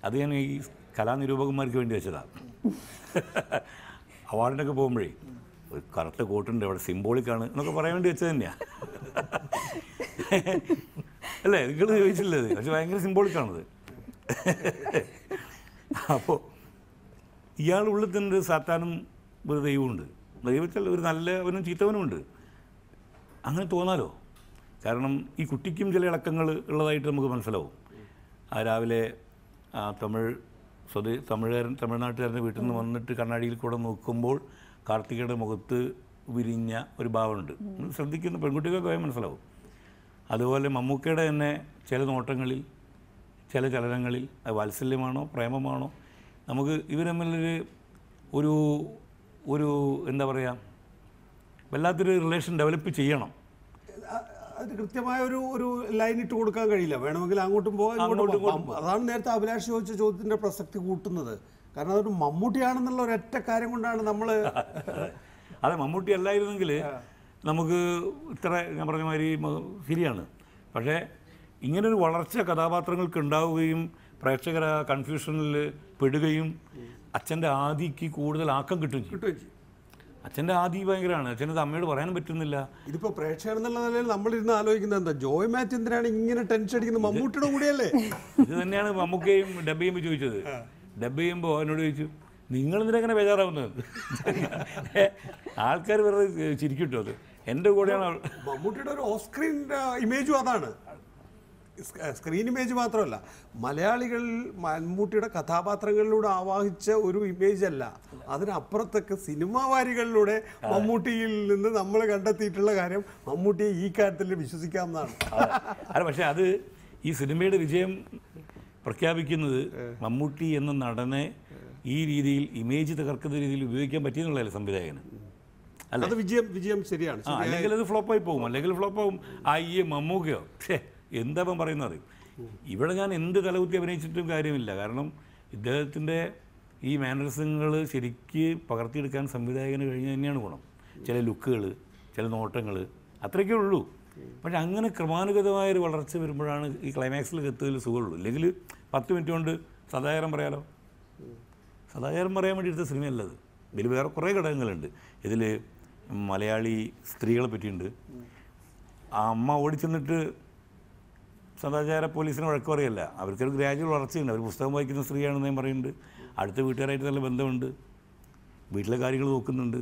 അത് ഞാൻ ഈ കലാനിരൂപകന്മാർക്ക് വേണ്ടി വെച്ചതാണ് അവാർഡിനൊക്കെ പോകുമ്പോഴേ ഒരു കറുത്ത കോട്ടുണ്ട് അവിടെ സിംബോളിക്കാണ് എന്നൊക്കെ പറയാൻ വേണ്ടി വെച്ചത് തന്നെയാണ് അല്ലേ നിങ്ങൾ ചോദിച്ചില്ലത് പക്ഷെ ഭയങ്കര സിംബോളിക്കാണത് അപ്പോൾ ഇയാൾ ഉള്ളിൽ തന്നെ സാത്താനും ഒരു ദൈവമുണ്ട് ദൈവത്തിൽ ഒരു നല്ലവനും ചീത്തവനും ഉണ്ട് അങ്ങനെ തോന്നാലോ കാരണം ഈ കുട്ടിക്കും ചില ഇളക്കങ്ങൾ ഉള്ളതായിട്ട് നമുക്ക് മനസ്സിലാവും ആ രാവിലെ ആ തമിഴ് സ്വദേ തമിഴുകാരൻ തമിഴ്നാട്ടുകാരൻ്റെ വീട്ടിൽ നിന്ന് വന്നിട്ട് കണ്ണാടിയിൽ കൂടെ നോക്കുമ്പോൾ കാർത്തികയുടെ മുഖത്ത് വിരിഞ്ഞ ഒരു ഭാവമുണ്ട് ശ്രദ്ധിക്കുന്ന പെൺകുട്ടികൾക്ക് പോയാൽ മനസ്സിലാവും അതുപോലെ മമ്മൂക്കയുടെ തന്നെ ചില നോട്ടങ്ങളിൽ ചില ചലനങ്ങളിൽ അത് വാത്സല്യമാണോ പ്രേമമാണോ നമുക്ക് ഇവർ തമ്മിലൊരു ഒരു ഒരു എന്താ പറയുക വല്ലാത്തൊരു റിലേഷൻ ഡെവലപ്പ് ചെയ്യണം അത് കൃത്യമായ ഒരു ഒരു ലൈൻ ഇട്ട് കൊടുക്കാൻ കഴിയില്ല വേണമെങ്കിൽ അങ്ങോട്ടും പോകാൻ അതാണ് നേരത്തെ അഭിലാഷ് ചോദിച്ച ചോദ്യത്തിൻ്റെ പ്രസക്തി കൂട്ടുന്നത് കാരണം അതൊരു മമ്മൂട്ടിയാണെന്നുള്ള ഒരൊറ്റ കാര്യം കൊണ്ടാണ് നമ്മൾ അതെ മമ്മൂട്ടി അല്ലായിരുന്നെങ്കിൽ നമുക്ക് ഇത്ര ഞാൻ പറഞ്ഞ മാതിരി ശരിയാണ് പക്ഷേ ഇങ്ങനൊരു വളർച്ച കഥാപാത്രങ്ങൾക്ക് ഉണ്ടാവുകയും പ്രേക്ഷകർ ആ കൺഫ്യൂഷനിൽ പെടുകയും അച്ഛൻ്റെ ആദിക്ക് കൂടുതൽ ആക്കം കിട്ടും ചെയ്യും അച്ഛൻ്റെ ആദി ഭയങ്കരമാണ് അച്ഛനത് അമ്മയോട് പറയാൻ പറ്റുന്നില്ല ഇതിപ്പോൾ പ്രേക്ഷകർ എന്നുള്ള നിലയിൽ നമ്മൾ ഇരുന്ന് ആലോചിക്കുന്നത് എന്താ ജോയ് മാറ്റ് എന്തിനാണ് ഇങ്ങനെ ടെൻഷൻ അടിക്കുന്നത് മമ്മൂട്ടിയുടെ കൂടെയല്ലേ ഇത് തന്നെയാണ് മമ്മൂക്കയും ഡബ്ബയും ചോദിച്ചത് ഡബ് ചെയ്യുമ്പോൾ എന്നോട് ചോദിച്ചു നിങ്ങൾ എന്തിനങ്ങനെ ബേജാറാവുന്നത് ആൾക്കാർ വെറുതെ ചിരിക്കും കേട്ടോ അത് എന്റെ കൂടെയാണ് മമ്മൂട്ടിയുടെ ഒരു ഓഫ് സ്ക്രീൻ ഇമേജും അതാണ് സ്ക്രീൻ ഇമേജ് uh, മാത്രമല്ല മലയാളികൾ മമ്മൂട്ടിയുടെ കഥാപാത്രങ്ങളിലൂടെ ആവാഹിച്ച ഒരു ഇമേജ് അല്ല അതിനപ്പുറത്തൊക്കെ വാരികളിലൂടെ മമ്മൂട്ടിയിൽ നിന്ന് നമ്മൾ കണ്ടെത്തിയിട്ടുള്ള കാര്യം മമ്മൂട്ടിയെ ഈ കാര്യത്തിൽ വിശ്വസിക്കാവുന്നതാണ് അല്ല പക്ഷേ അത് ഈ സിനിമയുടെ വിജയം പ്രഖ്യാപിക്കുന്നത് മമ്മൂട്ടി എന്ന നടനെ ഈ രീതിയിൽ ഇമേജ് തകർക്കുന്ന രീതിയിൽ ഉപയോഗിക്കാൻ പറ്റിയെന്നുള്ളതല്ലേ സംവിധായകന് അത് വിജയം വിജയം ശരിയാണ് അല്ലെങ്കിൽ അത് ഫ്ലോപ്പായി പോകും അല്ലെങ്കിൽ ആ ഈ മമ്മൂക്കയോ പക്ഷേ എന്താ ഇപ്പം പറയുന്നത് ഇവിടെ ഞാൻ എന്ത് കലകുത്തി അഭിനയിച്ചിട്ടും കാര്യമില്ല കാരണം ഇദ്ദേഹത്തിൻ്റെ ഈ മാനറിസങ്ങൾ ശരിക്ക് പകർത്തിയെടുക്കാൻ സംവിധായകന് കഴിഞ്ഞ് തന്നെയാണ് ഗുണം ചില ലുക്കുകൾ ചില നോട്ടങ്ങൾ അത്രയ്ക്കേ ഉള്ളൂ പക്ഷെ അങ്ങനെ ക്രമാനുഗതമായൊരു വളർച്ച വരുമ്പോഴാണ് ഈ ക്ലൈമാക്സിൽ എത്തുന്നതിൽ സുഖമുള്ളൂ ഇല്ലെങ്കിൽ പത്ത് മിനിറ്റ് കൊണ്ട് സദാകാരം പറയാലോ സദാകാരം പറയാൻ വേണ്ടി സിനിമയല്ലത് ഇതിൽ വേറെ കുറേ ഘടകങ്ങളുണ്ട് ഇതിൽ മലയാളി സ്ത്രീകളെ പറ്റിയുണ്ട് ആ അമ്മ ഓടിച്ചെന്നിട്ട് സദാചാര പോലീസിന് വഴക്ക് പറയല്ല അവർക്കൊരു ഗ്രാജുവൽ വളർച്ചയുണ്ട് അവർ പുസ്തകം വായിക്കുന്ന സ്ത്രീയാണെന്ന് ഞാൻ പറയുന്നുണ്ട് അടുത്ത വീട്ടുകാരായിട്ട് നല്ല ബന്ധമുണ്ട് വീട്ടിലെ കാര്യങ്ങൾ നോക്കുന്നുണ്ട്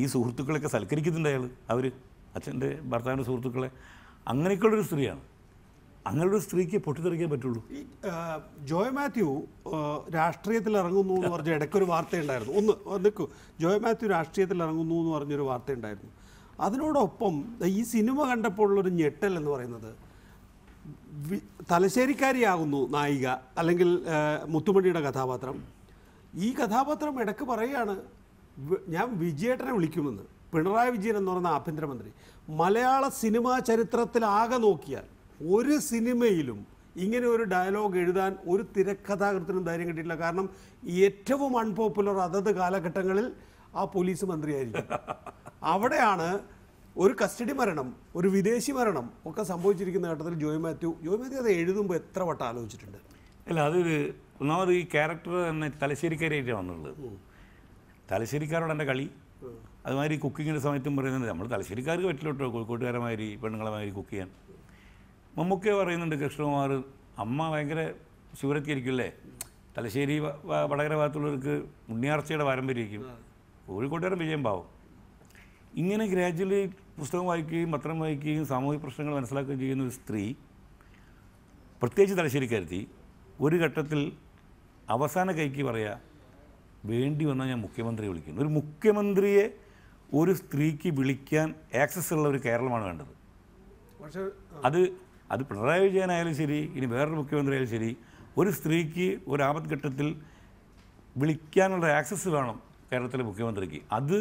ഈ സുഹൃത്തുക്കളൊക്കെ സൽക്കരിക്കുന്നുണ്ട് അയാൾ അവർ അച്ഛൻ്റെ ഭർത്താവിൻ്റെ സുഹൃത്തുക്കളെ അങ്ങനെയൊക്കെയുള്ളൊരു സ്ത്രീയാണ് അങ്ങനെ ഒരു സ്ത്രീക്ക് പൊട്ടിത്തെറിക്കാൻ പറ്റുള്ളൂ ഈ ജോയ് മാത്യു രാഷ്ട്രീയത്തിൽ ഇറങ്ങുന്നു എന്ന് പറഞ്ഞ ഇടയ്ക്കൊരു വാർത്തയുണ്ടായിരുന്നു ഒന്ന് നിൽക്കൂ ജോയ് മാത്യു രാഷ്ട്രീയത്തിൽ ഇറങ്ങുന്നു എന്ന് പറഞ്ഞൊരു വാർത്തയുണ്ടായിരുന്നു അതിനോടൊപ്പം ഈ സിനിമ കണ്ടപ്പോൾ ഉള്ളൊരു ഞെട്ടൽ എന്ന് പറയുന്നത് തലശ്ശേരിക്കാരിയാകുന്നു നായിക അല്ലെങ്കിൽ മുത്തുമണിയുടെ കഥാപാത്രം ഈ കഥാപാത്രം ഇടയ്ക്ക് പറയുകയാണ് ഞാൻ വിജയേട്ടനെ വിളിക്കുമെന്ന് പിണറായി വിജയൻ എന്ന് പറയുന്ന ആഭ്യന്തരമന്ത്രി മലയാള സിനിമാ ചരിത്രത്തിലാകെ നോക്കിയാൽ ഒരു സിനിമയിലും ഇങ്ങനെ ഒരു ഡയലോഗ് എഴുതാൻ ഒരു തിരക്കഥാകൃത്തിനും ധൈര്യം കിട്ടിയില്ല കാരണം ഏറ്റവും അൺപോപ്പുലർ അതത് കാലഘട്ടങ്ങളിൽ ആ പോലീസ് മന്ത്രിയായിരിക്കും അവിടെയാണ് ഒരു കസ്റ്റഡി മരണം ഒരു വിദേശി മരണം ഒക്കെ സംഭവിച്ചിരിക്കുന്ന ഘട്ടത്തിൽ ജോയ് മാത്യു ജോയ് മാത്യു അത് എഴുതുമ്പോൾ എത്ര വട്ടം ആലോചിച്ചിട്ടുണ്ട് അല്ല അതൊരു ഒന്നാമത് ഈ ക്യാരക്ടർ തന്നെ തലശ്ശേരിക്കാരായിട്ടാണ് വന്നുള്ളത് തലശ്ശേരിക്കാരോട് എൻ്റെ കളി അതുമാതിരി കുക്കിങ്ങിൻ്റെ സമയത്തും പറയുന്നത് നമ്മൾ തലശ്ശേരിക്കാർക്ക് പറ്റില്ല കേട്ടോ കോഴിക്കോട്ടുകാരമാതിരി പെണ്ണുങ്ങളെ മാതിരി കുക്ക് ചെയ്യാൻ മമ്മൂക്ക പറയുന്നുണ്ട് കൃഷ്ണകുമാർ അമ്മ ഭയങ്കര ശിവരത്തിയായിരിക്കുമല്ലേ തലശ്ശേരി വടകര ഭാഗത്തുള്ളവർക്ക് ഉണ്ണിയാർച്ചയുടെ പാരമ്പര്യമായിരിക്കും കോഴിക്കോട്ടുകാരൻ വിജയം പാവം ഇങ്ങനെ ഗ്രാജ്വലി പുസ്തകം വായിക്കുകയും പത്രം വായിക്കുകയും സാമൂഹിക പ്രശ്നങ്ങൾ മനസ്സിലാക്കുകയും ചെയ്യുന്ന ഒരു സ്ത്രീ പ്രത്യേകിച്ച് കരുതി ഒരു ഘട്ടത്തിൽ അവസാന കൈക്ക് പറയാ വേണ്ടി വന്നാൽ ഞാൻ മുഖ്യമന്ത്രിയെ വിളിക്കുന്നു ഒരു മുഖ്യമന്ത്രിയെ ഒരു സ്ത്രീക്ക് വിളിക്കാൻ ആക്സസ് ഉള്ള ഒരു കേരളമാണ് വേണ്ടത് പക്ഷേ അത് അത് പിണറായി വിജയനായാലും ശരി ഇനി വേറൊരു ആയാലും ശരി ഒരു സ്ത്രീക്ക് ഒരു ഘട്ടത്തിൽ വിളിക്കാനുള്ള ആക്സസ് വേണം കേരളത്തിലെ മുഖ്യമന്ത്രിക്ക് അത്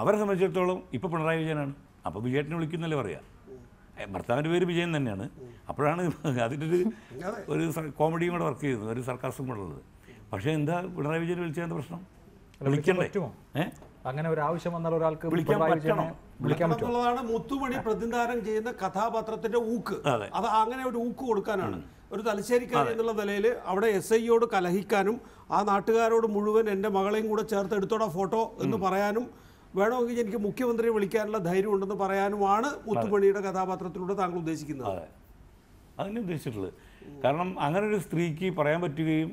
അവരെ സംബന്ധിച്ചിടത്തോളം ഇപ്പോൾ പിണറായി വിജയനാണ് അപ്പോൾ വിജയേട്ടനെ വിളിക്കുന്നല്ലേ പറയാം ഭർത്താവിൻ്റെ പേര് വിജയൻ തന്നെയാണ് അപ്പോഴാണ് അതിൻ്റെ ഒരു ഒരു കോമഡിയും കൂടെ വർക്ക് ചെയ്യുന്നത് ഒരു സർക്കാസും കൂടെ ഉള്ളത് പക്ഷേ എന്താ പിണറായി വിജയൻ വിളിച്ചാൽ എന്താ പ്രശ്നം വിളിക്കണ്ടേ അങ്ങനെ ഒരു ആവശ്യം വന്നാൽ ഒരാൾക്ക് വിളിക്കാൻ പറ്റണം വിളിക്കാമെന്നുള്ളതാണ് മുത്തുമണി പ്രതിനിധാനം ചെയ്യുന്ന കഥാപാത്രത്തിന്റെ ഊക്ക് അത് അങ്ങനെ ഒരു ഊക്ക് കൊടുക്കാനാണ് ഒരു തലശ്ശേരിക്കാരൻ എന്നുള്ള നിലയിൽ അവിടെ എസ് ഐയോട് കലഹിക്കാനും ആ നാട്ടുകാരോട് മുഴുവൻ എൻ്റെ മകളെയും കൂടെ ചേർത്ത് എടുത്തോടാ ഫോട്ടോ എന്ന് പറയാനും വേണമെങ്കിൽ എനിക്ക് മുഖ്യമന്ത്രിയെ വിളിക്കാനുള്ള ധൈര്യം ഉണ്ടെന്ന് പറയാനുമാണ് മുത്തുമണിയുടെ കഥാപാത്രത്തിലൂടെ താങ്കൾ ഉദ്ദേശിക്കുന്നത് അതിനുദ്ദേശിച്ചിട്ടുള്ളത് കാരണം അങ്ങനെ ഒരു സ്ത്രീക്ക് പറയാൻ പറ്റുകയും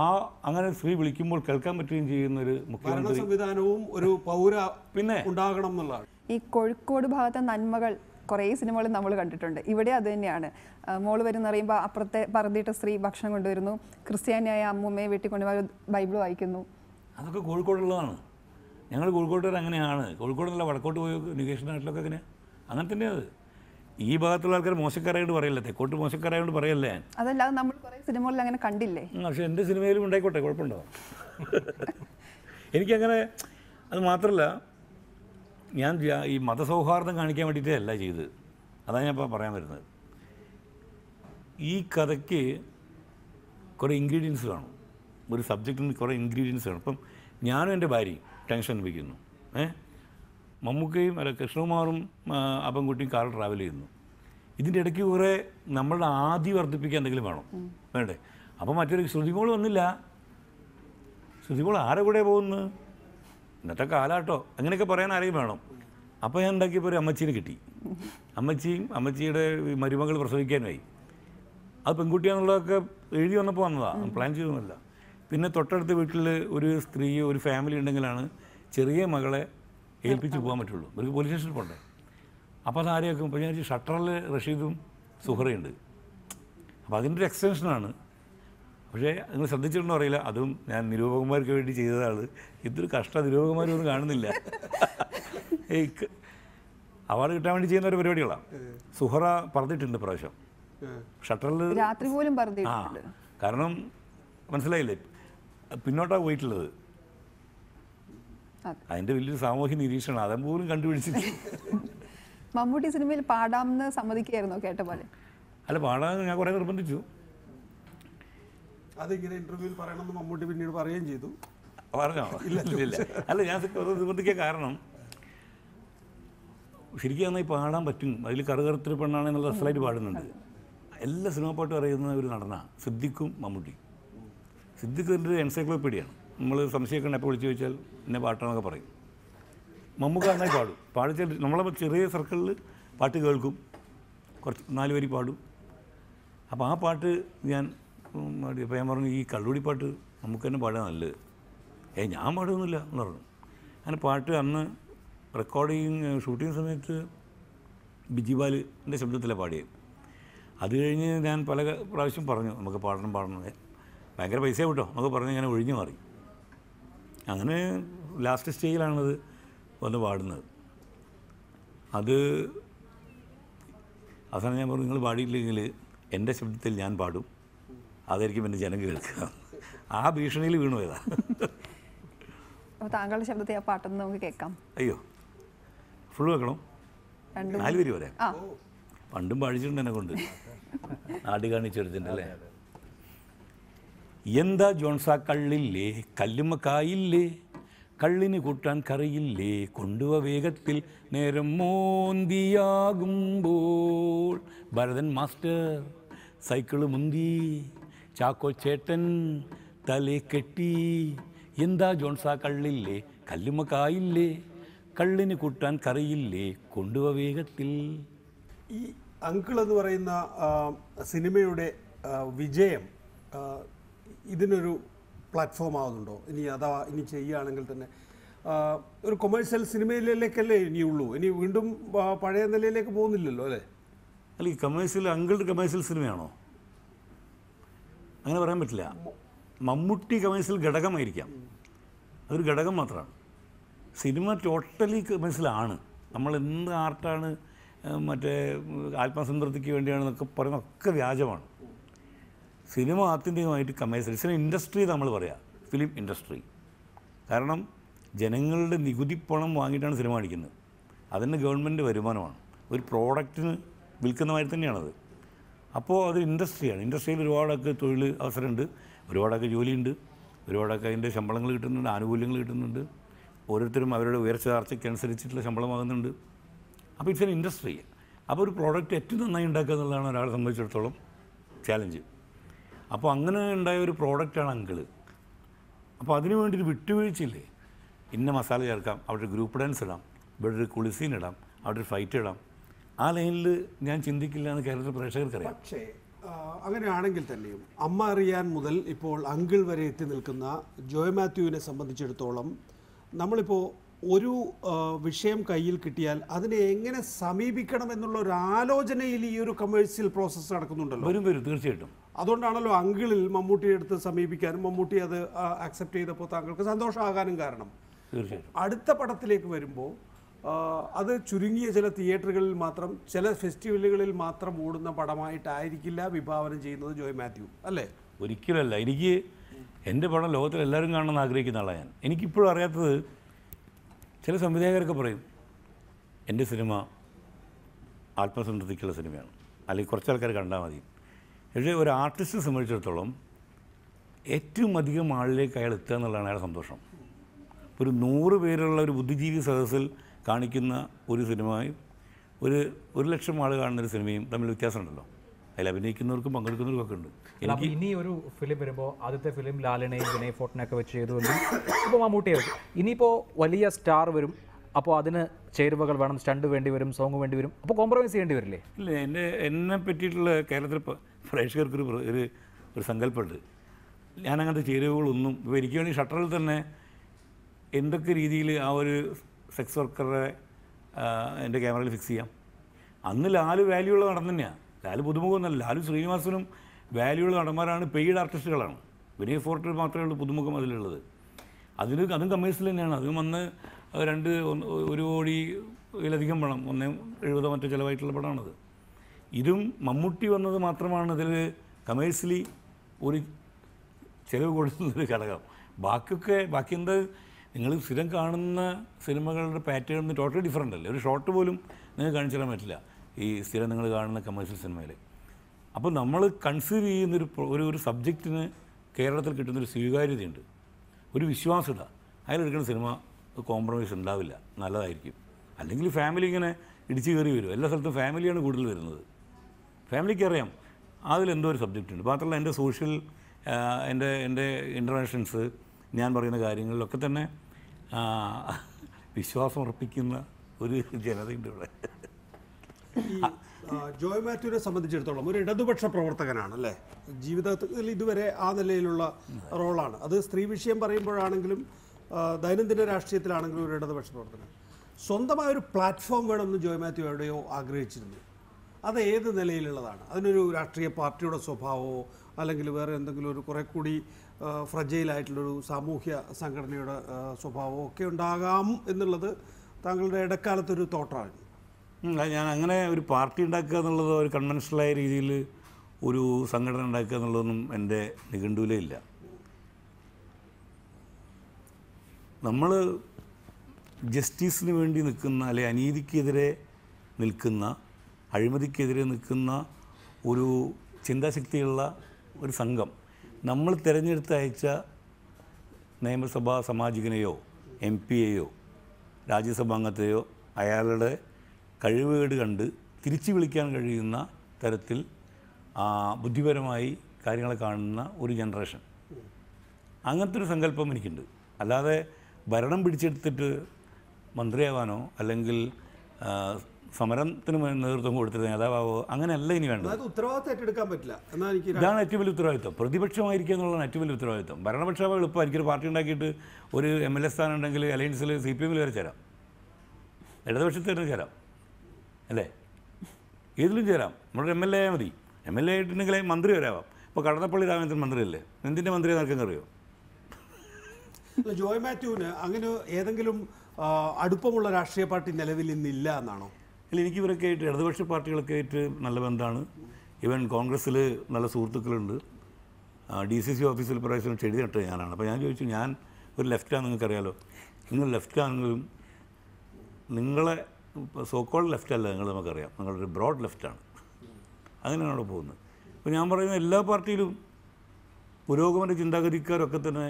ആ അങ്ങനെ സ്ത്രീ വിളിക്കുമ്പോൾ കേൾക്കാൻ പറ്റുകയും ചെയ്യുന്ന ഒരു മുഖ്യമന്ത്രി സംവിധാനവും ഒരു പൗര പിന്നെ ഉണ്ടാകണം എന്നുള്ള ഈ കോഴിക്കോട് ഭാഗത്തെ നന്മകൾ കുറേ സിനിമകളിൽ നമ്മൾ കണ്ടിട്ടുണ്ട് ഇവിടെ അത് തന്നെയാണ് മോള് വരുന്ന പറയുമ്പോൾ അപ്പുറത്തെ പറഞ്ഞിട്ട് സ്ത്രീ ഭക്ഷണം കൊണ്ടുവരുന്നു ക്രിസ്ത്യാനിയായ അമ്മൂമ്മയെ വീട്ടിൽ കൊണ്ടുപോയി ബൈബിൾ വായിക്കുന്നു അതൊക്കെ കോഴിക്കോടുള്ളതാണ് ഞങ്ങൾ കോഴിക്കോട്ടുകാർ അങ്ങനെയാണ് കോഴിക്കോടുള്ള വടക്കോട്ട് പോയി നികേഷ് നാട്ടിലൊക്കെ അങ്ങനെ അങ്ങനെ തന്നെയാണ് ഈ ഭാഗത്തുള്ള ആൾക്കാർ മോശക്കാരായിട്ട് പറയല്ലേ തെക്കോട്ട് മോശക്കാരായിട്ട് പറയല്ലേ അതല്ലാതെ നമ്മൾ കുറേ സിനിമകളിൽ അങ്ങനെ കണ്ടില്ലേ പക്ഷെ എൻ്റെ സിനിമയിലും ഉണ്ടായിക്കോട്ടെ കുഴപ്പമുണ്ടോ എനിക്കങ്ങനെ അത് മാത്രമല്ല ഞാൻ ഈ മതസൗഹാർദ്ദം കാണിക്കാൻ വേണ്ടിയിട്ടല്ല ചെയ്ത് അതാണ് ഞാൻ ഇപ്പോൾ പറയാൻ വരുന്നത് ഈ കഥയ്ക്ക് കുറേ ഇൻഗ്രീഡിയൻസ് വേണം ഒരു സബ്ജക്റ്റിന് കുറേ ഇൻഗ്രീഡിയൻസ് വേണം ഇപ്പം ഞാനും എൻ്റെ ഭാര്യയും ടെൻഷൻ വയ്ക്കുന്നു ഏഹ് മമ്മൂക്കയും അല്ല കൃഷ്ണകുമാറും അപ്പൻകുട്ടിയും കാറിൽ ട്രാവൽ ചെയ്യുന്നു ഇതിൻ്റെ ഇടയ്ക്ക് കുറേ നമ്മളുടെ ആദ്യം വർദ്ധിപ്പിക്കാൻ എന്തെങ്കിലും വേണം വേണ്ടേ അപ്പോൾ മറ്റൊരു ശ്രുതിമോൾ വന്നില്ല ശ്രുതിമോൾ ആരെ കൂടെ പോകുന്നു ഇന്നത്തെ കാലാട്ടോ അങ്ങനെയൊക്കെ പറയാൻ ആരെയും വേണം അപ്പോൾ ഞാൻ ഉണ്ടാക്കിയപ്പോൾ ഒരു അമ്മച്ചീനെ കിട്ടി അമ്മച്ചിയും അമ്മച്ചിയുടെ മരുമകൾ പ്രസവിക്കാനായി അത് പെൺകുട്ടിയാണെന്നുള്ളതൊക്കെ എഴുതി വന്നപ്പോൾ വന്നതാണ് പ്ലാൻ ചെയ്തൊന്നുമല്ല പിന്നെ തൊട്ടടുത്ത വീട്ടിൽ ഒരു സ്ത്രീ ഒരു ഫാമിലി ഉണ്ടെങ്കിലാണ് ചെറിയ മകളെ ഏൽപ്പിച്ച് പോകാൻ പറ്റുള്ളൂ ഇവർക്ക് പോലീസ് സ്റ്റേഷനിൽ പോകണ്ടേ അപ്പോൾ അത് ആരെയൊക്കെ ഇപ്പോൾ ഞാൻ ഷട്ടറിൽ റഷീദും സുഹറയുണ്ട് അപ്പോൾ അതിൻ്റെ ഒരു എക്സ്റ്റൻഷനാണ് പക്ഷേ നിങ്ങൾ ശ്രദ്ധിച്ചിട്ടുണ്ടോ അറിയില്ല അതും ഞാൻ നിരൂപകന്മാർക്ക് വേണ്ടി ചെയ്തതാണ് ഇതൊരു കഷ്ട നിരൂപകന്മാരും കാണുന്നില്ല അവാർഡ് കിട്ടാൻ വേണ്ടി ചെയ്യുന്ന ഒരു പരിപാടികളാണ് സുഹറ പറഞ്ഞിട്ടുണ്ട് പ്രാവശ്യം ഷട്ടറിൽ രാത്രി പോലും ആ കാരണം മനസ്സിലായില്ലേ പിന്നോട്ടാണ് പോയിട്ടുള്ളത് അതിന്റെ വലിയൊരു സാമൂഹ്യ നിരീക്ഷണം അതും പോലും കണ്ടുപിടിച്ചിട്ട് മമ്മൂട്ടി സിനിമയിൽ പാടാമെന്ന് സമ്മതിക്കായിരുന്നോ കേട്ട പോലെ അല്ല പാടാൻ ഞാൻ കുറെ നിർബന്ധിച്ചു അതിങ്ങനെ ഇന്റർവ്യൂവിൽ പറയണമെന്ന് മമ്മൂട്ടി പിന്നീട് പറയുകയും ചെയ്തു പറഞ്ഞോ ഇല്ല ഇല്ല അല്ല ഞാൻ നിർബന്ധിക്കാൻ കാരണം ശരിക്കും നന്നായി പാടാൻ പറ്റും അതിൽ കറുകറുത്തിരി പെണ്ണാണ് എന്നുള്ള അസലായിട്ട് പാടുന്നുണ്ട് എല്ലാ സിനിമ പാട്ടും അറിയുന്ന ഒരു നടനാണ് സിദ്ദിഖും മമ്മൂട്ടി സിദ്ദിഖ് എൻ്റെ എൻസൈക്ലോപ്പീഡിയാണ് നമ്മൾ സംശയമൊക്കെ എപ്പോൾ വിളിച്ചു ചോദിച്ചാൽ എന്നെ പാട്ടാണെന്നൊക്കെ പറയും മമ്മൂക്ക നന്നായി പാടും പാടിച്ച നമ്മളെ ചെറിയ സർക്കിളിൽ പാട്ട് കേൾക്കും കുറച്ച് നാല് വരി പാടും അപ്പോൾ ആ പാട്ട് ഞാൻ അപ്പോൾ ഞാൻ പറഞ്ഞു ഈ കള്ളുടി പാട്ട് നമുക്ക് തന്നെ പാടുക നല്ലത് ഏ ഞാൻ പാടുന്നില്ല എന്ന് പറഞ്ഞു അങ്ങനെ പാട്ട് അന്ന് റെക്കോർഡിങ് ഷൂട്ടിങ് സമയത്ത് ബിജിബാലിൻ്റെ ശബ്ദത്തിലാണ് പാടിയത് അത് കഴിഞ്ഞ് ഞാൻ പല പ്രാവശ്യം പറഞ്ഞു നമുക്ക് പാടണം പാടണം ഭയങ്കര പൈസ കിട്ടോ നമുക്ക് പറഞ്ഞ് ഇങ്ങനെ ഒഴിഞ്ഞു മാറി അങ്ങനെ ലാസ്റ്റ് സ്റ്റേജിലാണത് വന്ന് പാടുന്നത് അത് അവസാനം ഞാൻ പറഞ്ഞു നിങ്ങൾ പാടിയില്ലെങ്കിൽ എൻ്റെ ശബ്ദത്തിൽ ഞാൻ പാടും അതായിരിക്കും എൻ്റെ ജനം കേൾക്കുക ആ ഭീഷണിയിൽ വീണു പോയതാ താങ്കളുടെ ശബ്ദത്തിൽ ആ പാട്ടൊന്ന് നമുക്ക് കേൾക്കാം അയ്യോ ഫുൾ വെക്കണം നാല് പേര് വരെ പണ്ടും പാടിച്ചിട്ടുണ്ട് എന്നെ കൊണ്ട് നാട്ടിൽ കാണിച്ചെടുത്തിട്ടുണ്ട് അല്ലേ എന്താ ജോൺസ കള്ളില്ലേ കല്ലുമ്മക്കായില്ലേ കള്ളിന് കൂട്ടാൻ കറിയില്ലേ കൊണ്ടുവ വേഗത്തിൽ നേരം മോന്തിയാകുമ്പോൾ ഭരതൻ മാസ്റ്റർ സൈക്കിള് മുന്തി ചാക്കോ ചേട്ടൻ തലേ കെട്ടി എന്താ ജോൺസ കള്ളില്ലേ കല്ലുമ്മക്കായില്ലേ കള്ളിന് കൂട്ടാൻ കറിയില്ലേ കൊണ്ടുവ വേഗത്തിൽ ഈ അങ്കിൾ എന്ന് പറയുന്ന സിനിമയുടെ വിജയം ഇതിനൊരു പ്ലാറ്റ്ഫോം ആവുന്നുണ്ടോ ഇനി അഥവാ ഇനി ചെയ്യുകയാണെങ്കിൽ തന്നെ ഒരു കൊമേഴ്സ്യൽ സിനിമയിലേക്കല്ലേ ഇനി ഉള്ളൂ ഇനി വീണ്ടും പഴയ നിലയിലേക്ക് പോകുന്നില്ലല്ലോ അല്ലേ അല്ല ഈ കമേഴ്ഷ്യൽ അങ്കിൾ കമേഴ്ഷ്യൽ സിനിമയാണോ അങ്ങനെ പറയാൻ പറ്റില്ല മമ്മൂട്ടി കമേഴ്സ്യൽ ഘടകമായിരിക്കാം അതൊരു ഘടകം മാത്രമാണ് സിനിമ ടോട്ടലി കമേഴ്സ്യലാണ് നമ്മൾ എന്ത് ആർട്ടാണ് മറ്റേ ആത്മസംതൃപ്തിക്ക് വേണ്ടിയാണെന്നൊക്കെ പറയുന്നതൊക്കെ വ്യാജമാണ് സിനിമ ആത്യന്തികമായിട്ട് കമേഴ്സ്യൽ സിനിമ ഇൻഡസ്ട്രി നമ്മൾ പറയാം ഫിലിം ഇൻഡസ്ട്രി കാരണം ജനങ്ങളുടെ നികുതി പണം വാങ്ങിയിട്ടാണ് സിനിമ അടിക്കുന്നത് അതിന് ഗവൺമെൻറ് വരുമാനമാണ് ഒരു പ്രോഡക്റ്റിന് വിൽക്കുന്ന മാതിരി തന്നെയാണത് അപ്പോൾ അത് ഇൻഡസ്ട്രിയാണ് ഇൻഡസ്ട്രിയിൽ ഒരുപാടൊക്കെ തൊഴിൽ അവസരമുണ്ട് ഒരുപാടൊക്കെ ജോലിയുണ്ട് ഒരുപാടൊക്കെ അതിൻ്റെ ശമ്പളങ്ങൾ കിട്ടുന്നുണ്ട് ആനുകൂല്യങ്ങൾ കിട്ടുന്നുണ്ട് ഓരോരുത്തരും അവരുടെ ഉയർച്ച ചാർച്ചയ്ക്ക് ശമ്പളമാകുന്നുണ്ട് അപ്പോൾ ഇറ്റ്സ് എൻ ഇൻഡസ്ട്രി അപ്പോൾ ഒരു പ്രോഡക്റ്റ് ഏറ്റവും നന്നായി ഉണ്ടാക്കുക എന്നുള്ളതാണ് ഒരാളെ സംബന്ധിച്ചിടത്തോളം ചാലഞ്ച് അപ്പോൾ അങ്ങനെ ഉണ്ടായ ഒരു പ്രോഡക്റ്റാണ് അങ്കിള് അപ്പോൾ അതിന് വേണ്ടിയിട്ട് വിട്ടുവീഴ്ചയില്ലേ ഇന്ന മസാല ചേർക്കാം അവിടെ ഗ്രൂപ്പ് ഡാൻസ് ഇടാം ഇവിടെ ഒരു കുളിസീൻ ഇടാം അവിടെ ഒരു ഫൈറ്റ് ഇടാം ആ ലൈനിൽ ഞാൻ ചിന്തിക്കില്ല എന്ന് കേരളത്തിൽ പ്രേക്ഷകർക്കറിയാം പക്ഷേ അങ്ങനെയാണെങ്കിൽ തന്നെയും അമ്മ അറിയാൻ മുതൽ ഇപ്പോൾ അങ്കിൾ വരെ എത്തി നിൽക്കുന്ന ജോയ് മാത്യുവിനെ സംബന്ധിച്ചിടത്തോളം നമ്മളിപ്പോൾ ഒരു വിഷയം കയ്യിൽ കിട്ടിയാൽ അതിനെ എങ്ങനെ സമീപിക്കണം എന്നുള്ള ഒരു ആലോചനയിൽ ഈ ഒരു കമേഴ്സ്യൽ പ്രോസസ്സ് നടക്കുന്നുണ്ടല്ലോ വരും വരും തീർച്ചയായിട്ടും അതുകൊണ്ടാണല്ലോ അങ്കിളിൽ മമ്മൂട്ടിയുടെ അടുത്ത് സമീപിക്കാനും മമ്മൂട്ടി അത് അക്സെപ്റ്റ് ചെയ്തപ്പോൾ താങ്കൾക്ക് സന്തോഷമാകാനും കാരണം തീർച്ചയായിട്ടും അടുത്ത പടത്തിലേക്ക് വരുമ്പോൾ അത് ചുരുങ്ങിയ ചില തിയേറ്ററുകളിൽ മാത്രം ചില ഫെസ്റ്റിവലുകളിൽ മാത്രം ഓടുന്ന പടമായിട്ടായിരിക്കില്ല വിഭാവനം ചെയ്യുന്നത് ജോയ് മാത്യു അല്ലേ ഒരിക്കലല്ല എനിക്ക് എൻ്റെ പടം ലോകത്തിൽ എല്ലാവരും കാണണമെന്ന് ആഗ്രഹിക്കുന്ന ആളാണ് ഞാൻ എനിക്കിപ്പോഴും അറിയാത്തത് ചില സംവിധായകരൊക്കെ പറയും എൻ്റെ സിനിമ ആത്മസംതൃപ്തിക്കുള്ള സിനിമയാണ് അല്ലെങ്കിൽ കുറച്ച് ആൾക്കാർ കണ്ടാൽ മതി പക്ഷേ ഒരു ആർട്ടിസ്റ്റിനെ സംബന്ധിച്ചിടത്തോളം ഏറ്റവും അധികം ആളിലേക്ക് അയാൾ എത്തുക എന്നുള്ളതാണ് അയാൾ സന്തോഷം ഒരു നൂറ് പേരുള്ള ഒരു ബുദ്ധിജീവി സദസ്സിൽ കാണിക്കുന്ന ഒരു സിനിമയും ഒരു ഒരു ലക്ഷം ആൾ കാണുന്ന ഒരു സിനിമയും തമ്മിൽ വ്യത്യാസമുണ്ടല്ലോ അതിൽ അഭിനയിക്കുന്നവർക്കും പങ്കെടുക്കുന്നവർക്കും ഒക്കെ ഉണ്ട് ഇനി ഒരു ഫിലിം വരുമ്പോൾ ആദ്യത്തെ ഫിലിം ലാലിനെയും വിനയ് ഫോട്ടിനൊക്കെ വെച്ച് ചെയ്തു ഇപ്പോൾ മമ്മൂട്ടിയെ വെച്ചു ഇനിയിപ്പോൾ വലിയ സ്റ്റാർ വരും അപ്പോൾ അതിന് ചേരുവകൾ വേണം സ്റ്റണ്ട് വേണ്ടി വരും സോങ് വേണ്ടി വരും അപ്പോൾ കോംപ്രമൈസ് ചെയ്യേണ്ടി വരില്ലേ ഇല്ല എൻ്റെ എന്നെ പറ്റിയിട്ടുള്ള കേരളത്തിൽ പ്രേക്ഷകർക്ക് ഒരു ഒരു സങ്കല്പമുണ്ട് ഞാനങ്ങനത്തെ ചേരുവകളൊന്നും ഇപ്പോൾ എനിക്ക് വേണ്ടി ഷട്ടറിൽ തന്നെ എന്തൊക്കെ രീതിയിൽ ആ ഒരു സെക്സ് വർക്കറെ എൻ്റെ ക്യാമറയിൽ ഫിക്സ് ചെയ്യാം അന്ന് ലാല് വാല്യൂ ഉള്ള നടന്നു തന്നെയാണ് ലാലു പുതുമുഖമൊന്നല്ല ലാലു ശ്രീനിവാസനും വാല്യുള്ള നടന്മാരാണ് പെയ്ഡ് ആർട്ടിസ്റ്റുകളാണ് വിനയ് ഫോർട്ടിൽ മാത്രമേ ഉള്ളൂ പുതുമുഖം അതിലുള്ളത് അതിന് അതും കമ്മേഴ്സിൽ തന്നെയാണ് അതും വന്ന് രണ്ട് ഒരു കോടിയിലധികം പണം ഒന്നേ എഴുപതോ മറ്റോ ചിലവായിട്ടുള്ള പണമാണത് ഇതും മമ്മൂട്ടി വന്നത് മാത്രമാണ് ഇതിൽ കമേഴ്സ്യലി ഒരു ചിലവ് കൊടുക്കുന്നൊരു ഘടകം ബാക്കിയൊക്കെ ബാക്കി എന്താ നിങ്ങൾ സ്ഥിരം കാണുന്ന സിനിമകളുടെ പാറ്റേൺ ടോട്ടലി ഡിഫറെൻ്റ് അല്ലേ ഒരു ഷോർട്ട് പോലും നിങ്ങൾക്ക് കാണിച്ചു തരാൻ പറ്റില്ല ഈ സ്ഥിരം നിങ്ങൾ കാണുന്ന കമേഴ്ഷ്യൽ സിനിമയിൽ അപ്പോൾ നമ്മൾ കൺസീവ് ചെയ്യുന്നൊരു ഒരു ഒരു സബ്ജക്റ്റിന് കേരളത്തിൽ കിട്ടുന്നൊരു സ്വീകാര്യതയുണ്ട് ഒരു വിശ്വാസ്യത അതിലെടുക്കുന്ന സിനിമ കോംപ്രമൈസ് ഉണ്ടാവില്ല നല്ലതായിരിക്കും അല്ലെങ്കിൽ ഫാമിലി ഇങ്ങനെ ഇടിച്ചു കയറി വരും എല്ലാ സ്ഥലത്തും ഫാമിലിയാണ് കൂടുതൽ വരുന്നത് ഫാമിലിക്ക് അറിയാം അതിലെന്തോ ഒരു സബ്ജക്റ്റ് ഉണ്ട് മാത്രമല്ല എൻ്റെ സോഷ്യൽ എൻ്റെ എൻ്റെ ഇൻ്റർവെൻഷൻസ് ഞാൻ പറയുന്ന കാര്യങ്ങളിലൊക്കെ തന്നെ വിശ്വാസം അർപ്പിക്കുന്ന ഒരു ജനതയുണ്ട് ഇവിടെ ജോയ് മാത്യുവിനെ സംബന്ധിച്ചിടത്തോളം ഒരു ഇടതുപക്ഷ പ്രവർത്തകനാണ് അല്ലേ ജീവിതത്തിൽ ഇതുവരെ ആ നിലയിലുള്ള റോളാണ് അത് സ്ത്രീ വിഷയം പറയുമ്പോഴാണെങ്കിലും ദൈനംദിന രാഷ്ട്രീയത്തിലാണെങ്കിലും ഒരു ഇടതുപക്ഷ പ്രവർത്തകൻ സ്വന്തമായ ഒരു പ്ലാറ്റ്ഫോം വേണമെന്ന് ജോയ് മാത്യു എവിടെയോ ആഗ്രഹിച്ചിരുന്നു അത് ഏത് നിലയിലുള്ളതാണ് അതിനൊരു രാഷ്ട്രീയ പാർട്ടിയുടെ സ്വഭാവമോ അല്ലെങ്കിൽ വേറെ എന്തെങ്കിലും ഒരു കുറെ കൂടി ഫ്രജയിലായിട്ടുള്ളൊരു സാമൂഹ്യ സംഘടനയുടെ സ്വഭാവമോ ഒക്കെ ഉണ്ടാകാം എന്നുള്ളത് താങ്കളുടെ ഇടക്കാലത്തൊരു തോട്ടാണ് ഞാൻ അങ്ങനെ ഒരു പാർട്ടി ഉണ്ടാക്കുക എന്നുള്ളത് ഒരു കൺവെൻഷനലായ രീതിയിൽ ഒരു സംഘടന ഉണ്ടാക്കുക എന്നുള്ളതൊന്നും എൻ്റെ നിഘണ്ടുവിലേ ഇല്ല നമ്മൾ ജസ്റ്റിസിന് വേണ്ടി നിൽക്കുന്ന അല്ലെ അനീതിക്കെതിരെ നിൽക്കുന്ന അഴിമതിക്കെതിരെ നിൽക്കുന്ന ഒരു ചിന്താശക്തിയുള്ള ഒരു സംഘം നമ്മൾ തിരഞ്ഞെടുത്ത് അയച്ച നിയമസഭാ സമാജികനെയോ എം പിയെയോ രാജ്യസഭാംഗത്തെയോ അയാളുടെ കഴിവുകേട് കണ്ട് തിരിച്ചു വിളിക്കാൻ കഴിയുന്ന തരത്തിൽ ബുദ്ധിപരമായി കാര്യങ്ങളെ കാണുന്ന ഒരു ജനറേഷൻ അങ്ങനത്തെ ഒരു സങ്കല്പം എനിക്കുണ്ട് അല്ലാതെ ഭരണം പിടിച്ചെടുത്തിട്ട് മന്ത്രിയാവാനോ അല്ലെങ്കിൽ സമരത്തിന് നേതൃത്വം കൊടുത്തിട്ട് നേതാവോ അങ്ങനെയല്ല ഇനി വേണ്ടത് ഉത്തരവാദിത്തം ഏറ്റെടുക്കാൻ പറ്റില്ല എന്നാൽ എനിക്ക് ഇതാണ് ഏറ്റവും വലിയ ഉത്തരവാദിത്വം പ്രതിപക്ഷമായിരിക്കുക എന്നുള്ളതാണ് ഏറ്റവും വലിയ ഉത്തരവാദിത്വം ഭരണപക്ഷമാവ് എളുപ്പം ഒരു പാർട്ടി ഉണ്ടാക്കിയിട്ട് ഒരു എം എൽ എ സ്ഥാനം ഉണ്ടെങ്കിൽ അലയൻസിൽ സി പി എമ്മിൽ വരെ ചേരാം ഇടതുപക്ഷത്തിൽ തന്നെ ചേരാം അല്ലേ ഏതിലും ചേരാം നമ്മളൊരു എം എൽ എ ആയാൽ മതി എം എൽ എ ആയിട്ടുണ്ടെങ്കിൽ മന്ത്രി വരാവാം ഇപ്പോൾ കടന്നപ്പള്ളി രാമചന്ദ്രൻ മന്ത്രിയല്ലേ എന്തിൻ്റെ മന്ത്രി ആർക്കും അറിയോ ജോയ് മാത്യുവിന് അങ്ങനെ ഏതെങ്കിലും അടുപ്പമുള്ള രാഷ്ട്രീയ പാർട്ടി നിലവിൽ ഇന്നില്ല എന്നാണോ അല്ല എനിക്ക് ഇവരൊക്കെ ആയിട്ട് ഇടതുപക്ഷ പാർട്ടികളൊക്കെ ആയിട്ട് നല്ല ബന്ധമാണ് ഇവൻ കോൺഗ്രസ്സിൽ നല്ല സുഹൃത്തുക്കളുണ്ട് ഡി സി സി ഓഫീസിൽ പ്രാവശ്യം ചെടി നട്ടത് ഞാനാണ് അപ്പോൾ ഞാൻ ചോദിച്ചു ഞാൻ ഒരു ലെഫ്റ്റാണെന്ന് നിങ്ങൾക്കറിയാലോ നിങ്ങൾ ലെഫ്റ്റാണെങ്കിലും നിങ്ങളെ സോക്കോൾ ലെഫ്റ്റ് അല്ല നിങ്ങൾ നമുക്കറിയാം നിങ്ങളൊരു ബ്രോഡ് ലെഫ്റ്റാണ് അങ്ങനെയാണ് അവിടെ പോകുന്നത് അപ്പോൾ ഞാൻ പറയുന്ന എല്ലാ പാർട്ടിയിലും പുരോഗമന ചിന്താഗതിക്കാരൊക്കെ തന്നെ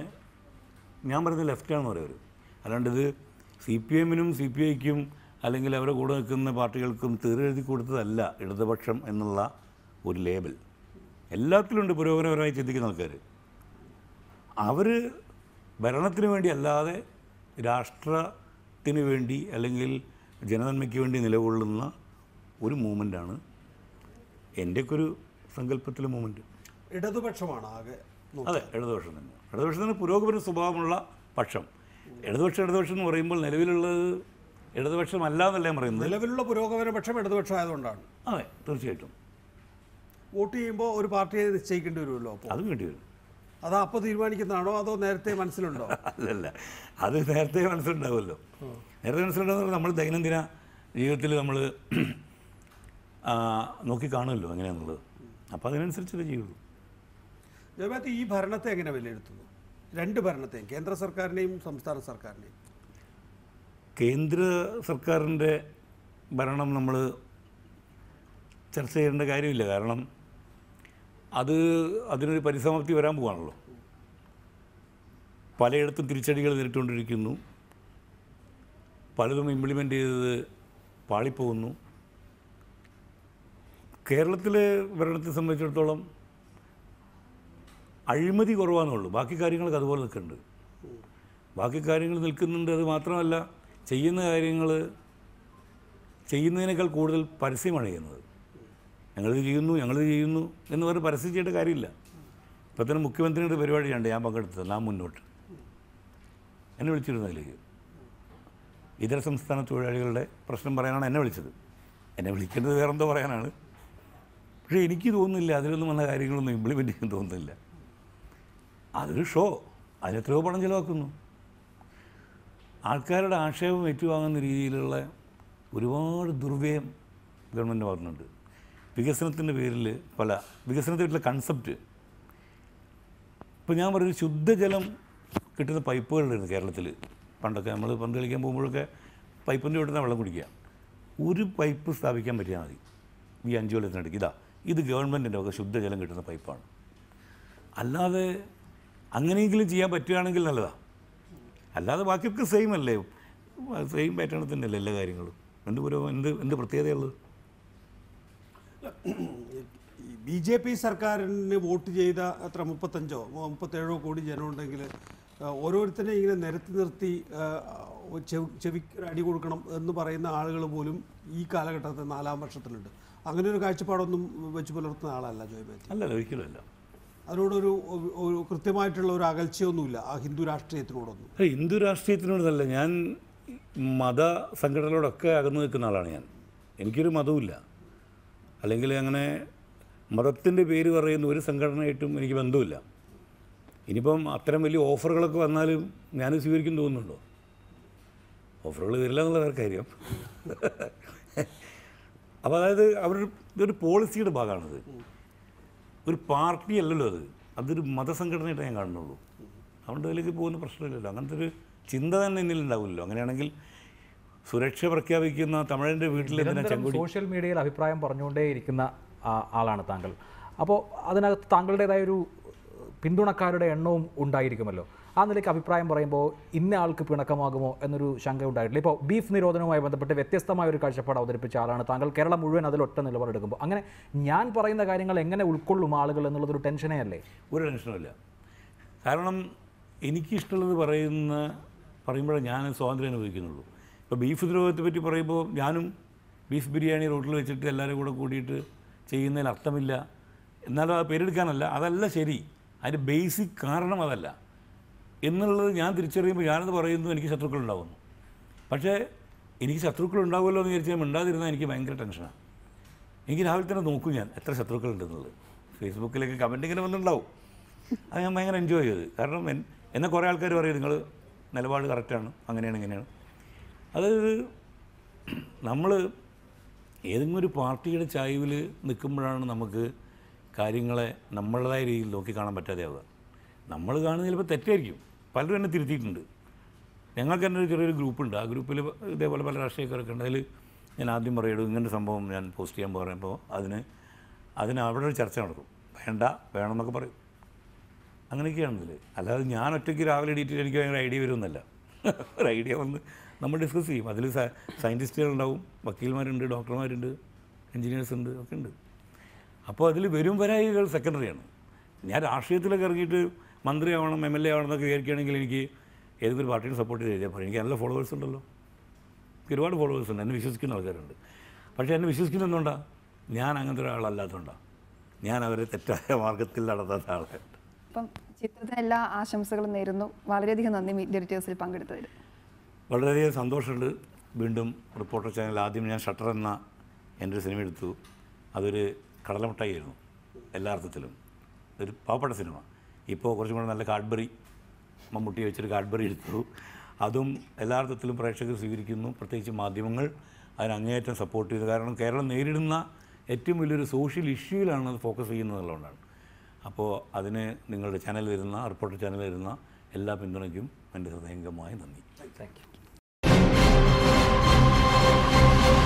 ഞാൻ പറയുന്നത് ലെഫ്റ്റാണെന്ന് പറയും അല്ലാണ്ട് ഇത് സി പി എമ്മിനും സി പി ഐക്കും അല്ലെങ്കിൽ അവരുടെ കൂടെ നിൽക്കുന്ന പാർട്ടികൾക്കും തീർ എഴുതി കൊടുത്തതല്ല ഇടതുപക്ഷം എന്നുള്ള ഒരു ലേബൽ എല്ലാത്തിലുമുണ്ട് പുരോഗമനപരമായി ചിന്തിക്കുന്ന ആൾക്കാർ അവർ ഭരണത്തിന് വേണ്ടി അല്ലാതെ രാഷ്ട്രത്തിന് വേണ്ടി അല്ലെങ്കിൽ ജനനന്മയ്ക്ക് വേണ്ടി നിലകൊള്ളുന്ന ഒരു മൂമെൻ്റാണ് എൻ്റെയൊക്കെ ഒരു സങ്കല്പത്തിലെ മൂമെൻ്റ് ഇടതുപക്ഷമാണ് ആകെ അതെ ഇടതുപക്ഷം തന്നെ ഇടതുപക്ഷം തന്നെ പുരോഗമന സ്വഭാവമുള്ള പക്ഷം ഇടതുപക്ഷം ഇടതുപക്ഷം എന്ന് പറയുമ്പോൾ നിലവിലുള്ളത് ഇടതുപക്ഷമല്ല എന്നല്ലേ പറയുന്നത് നിലവിലുള്ള പുരോഗമന പക്ഷം ഇടതുപക്ഷം ആയതുകൊണ്ടാണ് അതെ തീർച്ചയായിട്ടും വോട്ട് ചെയ്യുമ്പോൾ ഒരു പാർട്ടിയെ നിശ്ചയിക്കേണ്ടി വരുമല്ലോ അതും വേണ്ടി വരും അത് അപ്പോൾ തീരുമാനിക്കുന്നതാണോ അതോ നേരത്തെ മനസ്സിലുണ്ടോ അല്ലല്ല അത് നേരത്തെ മനസ്സിലുണ്ടാവുമല്ലോ നേരത്തെ മനസ്സിലുണ്ടാവുന്ന നമ്മൾ ദൈനംദിന ജീവിതത്തിൽ നമ്മൾ നോക്കി കാണുമല്ലോ എങ്ങനെയാണുള്ളത് അപ്പോൾ അതിനനുസരിച്ചത് ചെയ്യുള്ളൂ ജയബാത്തി ഈ ഭരണത്തെ എങ്ങനെ വിലയിരുത്തുന്നു രണ്ട് ഭരണത്തെയും കേന്ദ്ര സർക്കാരിനെയും സംസ്ഥാന സർക്കാരിനെയും കേന്ദ്ര സർക്കാരിൻ്റെ ഭരണം നമ്മൾ ചർച്ച ചെയ്യേണ്ട കാര്യമില്ല കാരണം അത് അതിനൊരു പരിസമാപ്തി വരാൻ പോവാണല്ലോ പലയിടത്തും തിരിച്ചടികൾ നേരിട്ടുകൊണ്ടിരിക്കുന്നു പലതും ഇംപ്ലിമെൻ്റ് ചെയ്തത് പാളിപ്പോകുന്നു കേരളത്തിലെ ഭരണത്തെ സംബന്ധിച്ചിടത്തോളം അഴിമതി കുറവാണെന്നുള്ളൂ ബാക്കി കാര്യങ്ങളൊക്കെ അതുപോലെ നിൽക്കുന്നുണ്ട് ബാക്കി കാര്യങ്ങൾ നിൽക്കുന്നുണ്ട് അത് മാത്രമല്ല ചെയ്യുന്ന കാര്യങ്ങൾ ചെയ്യുന്നതിനേക്കാൾ കൂടുതൽ പരസ്യമാണ് ചെയ്യുന്നത് ഞങ്ങളിത് ചെയ്യുന്നു ഞങ്ങളിത് ചെയ്യുന്നു എന്ന് പറഞ്ഞ് പരസ്യം ചെയ്യേണ്ട കാര്യമില്ല ഇപ്പോൾ തന്നെ മുഖ്യമന്ത്രിയുടെ ഒരു പരിപാടി ഉണ്ട് ഞാൻ പങ്കെടുത്തത് നാം മുന്നോട്ട് എന്നെ വിളിച്ചിരുന്നു അതിലേക്ക് ഇതര സംസ്ഥാന തൊഴിലാളികളുടെ പ്രശ്നം പറയാനാണ് എന്നെ വിളിച്ചത് എന്നെ വിളിക്കേണ്ടത് വേറെന്തോ പറയാനാണ് പക്ഷേ എനിക്ക് തോന്നുന്നില്ല അതിലൊന്നും വന്ന കാര്യങ്ങളൊന്നും ഇംപ്ലിമെൻ്റ് ചെയ്യാൻ തോന്നുന്നില്ല അതൊരു ഷോ അതിലെത്രയോ പണം ചിലവാക്കുന്നു ആൾക്കാരുടെ ആക്ഷേപം ഏറ്റുവാങ്ങുന്ന രീതിയിലുള്ള ഒരുപാട് ദുർവ്യയം ഗവൺമെൻറ് ഭാഗത്തുനിന്നുണ്ട് വികസനത്തിൻ്റെ പേരിൽ പല വികസനത്തെ വീട്ടിലെ കൺസെപ്റ്റ് ഇപ്പോൾ ഞാൻ പറയുന്നത് ശുദ്ധജലം കിട്ടുന്ന പൈപ്പുകളുണ്ടായിരുന്നു കേരളത്തിൽ പണ്ടൊക്കെ നമ്മൾ പന്ത് കളിക്കാൻ പോകുമ്പോഴൊക്കെ പൈപ്പിൻ്റെ വീട്ടിൽ വെള്ളം കുടിക്കുക ഒരു പൈപ്പ് സ്ഥാപിക്കാൻ പറ്റിയാൽ മതി ഈ അഞ്ച് കൊല്ലത്തിനിടയ്ക്ക് ഇതാ ഇത് ഗവൺമെൻറ്റിൻ്റെ ഒക്കെ ശുദ്ധജലം കിട്ടുന്ന പൈപ്പാണ് അല്ലാതെ അങ്ങനെയെങ്കിലും ചെയ്യാൻ പറ്റുകയാണെങ്കിൽ നല്ലതാണ് അല്ലാതെ ബാക്കിയൊക്കെ സെയിം അല്ലേ സെയിം പാറ്റേണിൽ തന്നെയല്ലേ എല്ലാ കാര്യങ്ങളും എന്ത് പുരോഗമനം എന്ത് എന്ത് പ്രത്യേകതയുള്ളത് ബി ജെ പി സർക്കാരിന് വോട്ട് ചെയ്ത അത്ര മുപ്പത്തഞ്ചോ മുപ്പത്തേഴോ കോടി ജനമുണ്ടെങ്കിൽ ഓരോരുത്തരെ ഇങ്ങനെ നിരത്തി നിർത്തി ചെവി അടി കൊടുക്കണം എന്ന് പറയുന്ന ആളുകൾ പോലും ഈ കാലഘട്ടത്തിൽ നാലാം വർഷത്തിലുണ്ട് അങ്ങനെ ഒരു കാഴ്ചപ്പാടൊന്നും വെച്ച് പുലർത്തുന്ന ആളല്ല ജോയ്മേത്തി അല്ല ഒരിക്കലുമല്ല അതിനോടൊരു ഒരു കൃത്യമായിട്ടുള്ള ഒരു അകൽച്ചയൊന്നുമില്ല ആ ഹിന്ദു രാഷ്ട്രീയത്തിനോടൊന്നും ഹിന്ദു രാഷ്ട്രീയത്തിനോടല്ല ഞാൻ മത സംഘടനകളോടൊക്കെ അകന്നു നിൽക്കുന്ന ആളാണ് ഞാൻ എനിക്കൊരു മതവുമില്ല അല്ലെങ്കിൽ അങ്ങനെ മതത്തിൻ്റെ പേര് പറയുന്ന ഒരു സംഘടനയായിട്ടും എനിക്ക് ബന്ധമില്ല ഇനിയിപ്പം അത്തരം വലിയ ഓഫറുകളൊക്കെ വന്നാലും ഞാൻ സ്വീകരിക്കും തോന്നുന്നുണ്ടോ ഓഫറുകൾ വരില്ല എന്നുള്ള വേറെ കാര്യം അപ്പോൾ അതായത് അവർ ഇതൊരു പോളിസിയുടെ ഭാഗമാണത് ഒരു പാർട്ടി അല്ലല്ലോ അത് അതൊരു മതസംഘടനയായിട്ട് ഞാൻ കാണുന്നുള്ളൂ അതുകൊണ്ട് അതിലേക്ക് പോകുന്ന പ്രശ്നമില്ലല്ലോ അങ്ങനത്തെ ഒരു ചിന്ത തന്നെ എന്നിലുണ്ടാവില്ലല്ലോ അങ്ങനെയാണെങ്കിൽ സുരക്ഷ പ്രഖ്യാപിക്കുന്ന തമിഴൻ്റെ വീട്ടിൽ സോഷ്യൽ മീഡിയയിൽ അഭിപ്രായം പറഞ്ഞുകൊണ്ടേയിരിക്കുന്ന ആളാണ് താങ്കൾ അപ്പോൾ അതിനകത്ത് താങ്കളുടേതായ ഒരു പിന്തുണക്കാരുടെ എണ്ണവും ഉണ്ടായിരിക്കുമല്ലോ ആ നിലയ്ക്ക് അഭിപ്രായം പറയുമ്പോൾ ഇന്ന ആൾക്ക് പിണക്കമാകുമോ എന്നൊരു ശങ്ക ഉണ്ടായിട്ടില്ല ഇപ്പോൾ ബീഫ് നിരോധനവുമായി ബന്ധപ്പെട്ട് വ്യത്യസ്തമായ ഒരു കാഴ്ചപ്പാട് അവതരിപ്പിച്ച ആളാണ് താങ്കൾ കേരളം മുഴുവൻ അതിൽ ഒറ്റ നിലപാടെടുക്കുമ്പോൾ അങ്ങനെ ഞാൻ പറയുന്ന കാര്യങ്ങൾ എങ്ങനെ ഉൾക്കൊള്ളും ആളുകൾ എന്നുള്ളതൊരു ടെൻഷനേ അല്ലേ ഒരു ടെൻഷനുമില്ല കാരണം എനിക്കിഷ്ടമുള്ളത് പറയുന്ന പറയുമ്പോഴേ ഞാൻ സ്വാതന്ത്ര്യം അനുഭവിക്കുന്നുള്ളൂ ഇപ്പോൾ ബീഫ് ദ്രോഹത്തെ പറ്റി പറയുമ്പോൾ ഞാനും ബീഫ് ബിരിയാണി റോട്ടിൽ വെച്ചിട്ട് എല്ലാവരും കൂടെ കൂടിയിട്ട് ചെയ്യുന്നതിൽ അർത്ഥമില്ല എന്നാലും അത് പേരെടുക്കാനല്ല അതല്ല ശരി അതിൻ്റെ ബേസിക് കാരണം അതല്ല എന്നുള്ളത് ഞാൻ തിരിച്ചറിയുമ്പോൾ ഞാനത് പറയുന്നു എനിക്ക് ശത്രുക്കൾ ഉണ്ടാകുന്നു പക്ഷേ എനിക്ക് ശത്രുക്കൾ ഉണ്ടാവുമല്ലോ എന്ന് വിചാരിച്ചാൽ ഞാൻ എനിക്ക് ഭയങ്കര ടെൻഷനാണ് എനിക്ക് രാവിലെ തന്നെ നോക്കും ഞാൻ എത്ര ശത്രുക്കൾ ഉണ്ടെന്നുള്ളത് ഫേസ്ബുക്കിലൊക്കെ കമൻ്റ് ഇങ്ങനെ വന്നിട്ടുണ്ടാവും അത് ഞാൻ ഭയങ്കര എൻജോയ് ചെയ്തത് കാരണം എന്നെ കുറേ ആൾക്കാർ പറയും നിങ്ങൾ നിലപാട് കറക്റ്റാണ് അങ്ങനെയാണ് ഇങ്ങനെയാണ് അതായത് നമ്മൾ ഏതെങ്കിലും ഒരു പാർട്ടിയുടെ ചായവിൽ നിൽക്കുമ്പോഴാണ് നമുക്ക് കാര്യങ്ങളെ നമ്മളുടേതായ രീതിയിൽ നോക്കി കാണാൻ പറ്റാതെയാവുക നമ്മൾ കാണുന്നത് ചിലപ്പോൾ തെറ്റായിരിക്കും പലരും എന്നെ തിരുത്തിയിട്ടുണ്ട് ഞങ്ങൾക്ക് തന്നെ ഒരു ചെറിയൊരു ഗ്രൂപ്പുണ്ട് ആ ഗ്രൂപ്പിൽ ഇതേപോലെ പല രാഷ്ട്രീയക്കാരൊക്കെ ഉണ്ട് അതിൽ ഞാൻ ആദ്യം പറയുള്ളൂ ഇങ്ങനെ സംഭവം ഞാൻ പോസ്റ്റ് ചെയ്യാൻ പറയുമ്പോൾ അതിന് അതിന് അവിടെ ഒരു ചർച്ച നടക്കും വേണ്ട വേണമെന്നൊക്കെ പറയും അങ്ങനെയൊക്കെയാണിതിൽ അല്ലാതെ ഞാൻ ഒറ്റയ്ക്ക് രാവിലെ ഡീറ്റെയിൽ എനിക്ക് ഭയങ്കര ഐഡിയ വരുമെന്നല്ല ഒരു ഐഡിയ വന്ന് നമ്മൾ ഡിസ്കസ് ചെയ്യും അതിൽ സയൻറ്റിസ്റ്റുകളുണ്ടാവും വക്കീൽമാരുണ്ട് ഡോക്ടർമാരുണ്ട് എൻജിനീയേഴ്സ് ഉണ്ട് ഒക്കെ ഉണ്ട് അപ്പോൾ അതിൽ വരും വരായികൾ സെക്കൻഡറിയാണ് ഞാൻ രാഷ്ട്രീയത്തിലൊക്കെ ഇറങ്ങിയിട്ട് മന്ത്രിയാവണം എം എൽ എ ആവണം എന്നൊക്കെ വിചാരിക്കുകയാണെങ്കിൽ എനിക്ക് ഏതൊരു പാർട്ടിയും സപ്പോർട്ട് ചെയ്തേ പറയും എനിക്ക് നല്ല ഫോളോവേഴ്സ് ഉണ്ടല്ലോ ഒരുപാട് ഫോളോവേഴ്സ് ഉണ്ട് എന്നെ വിശ്വസിക്കുന്ന ആൾക്കാരുണ്ട് പക്ഷേ എന്നെ വിശ്വസിക്കുന്ന എന്തുകൊണ്ടാണ് ഞാൻ അങ്ങനത്തെ ഒരാളല്ലാത്തതുകൊണ്ടാണ് ഞാൻ അവരെ തെറ്റായ മാർഗത്തിൽ നടത്താത്ത ആളായിട്ട് അപ്പം ചിത്രത്തിന് എല്ലാ ആശംസകളും നേരുന്നു വളരെയധികം നന്ദി മീറ്റ് എഡിറ്റേഴ്സിൽ പങ്കെടുത്തതിൽ വളരെയധികം സന്തോഷമുണ്ട് വീണ്ടും റിപ്പോർട്ടർ ചാനൽ ആദ്യം ഞാൻ ഷട്ടർ എന്ന എൻ്റെ സിനിമ എടുത്തു അതൊരു കടലമുട്ടായിരുന്നു എല്ലാ അർത്ഥത്തിലും ഒരു പാവപ്പെട്ട സിനിമ ഇപ്പോൾ കുറച്ചും കൂടെ നല്ല കാഡ്ബറി മമ്മൂട്ടി വെച്ചൊരു കാഡ്ബറി എടുത്തു അതും എല്ലാ അർത്ഥത്തിലും പ്രേക്ഷകർ സ്വീകരിക്കുന്നു പ്രത്യേകിച്ച് മാധ്യമങ്ങൾ അതിന് അങ്ങേയറ്റം സപ്പോർട്ട് ചെയ്തു കാരണം കേരളം നേരിടുന്ന ഏറ്റവും വലിയൊരു സോഷ്യൽ ഇഷ്യൂലാണ് അത് ഫോക്കസ് ചെയ്യുന്നത് അപ്പോൾ അതിന് നിങ്ങളുടെ ചാനൽ വരുന്ന റിപ്പോർട്ടർ ചാനൽ വരുന്ന എല്ലാ പിന്തുണയ്ക്കും എൻ്റെ ഹൃദയംഗമായ നന്ദി താങ്ക് യു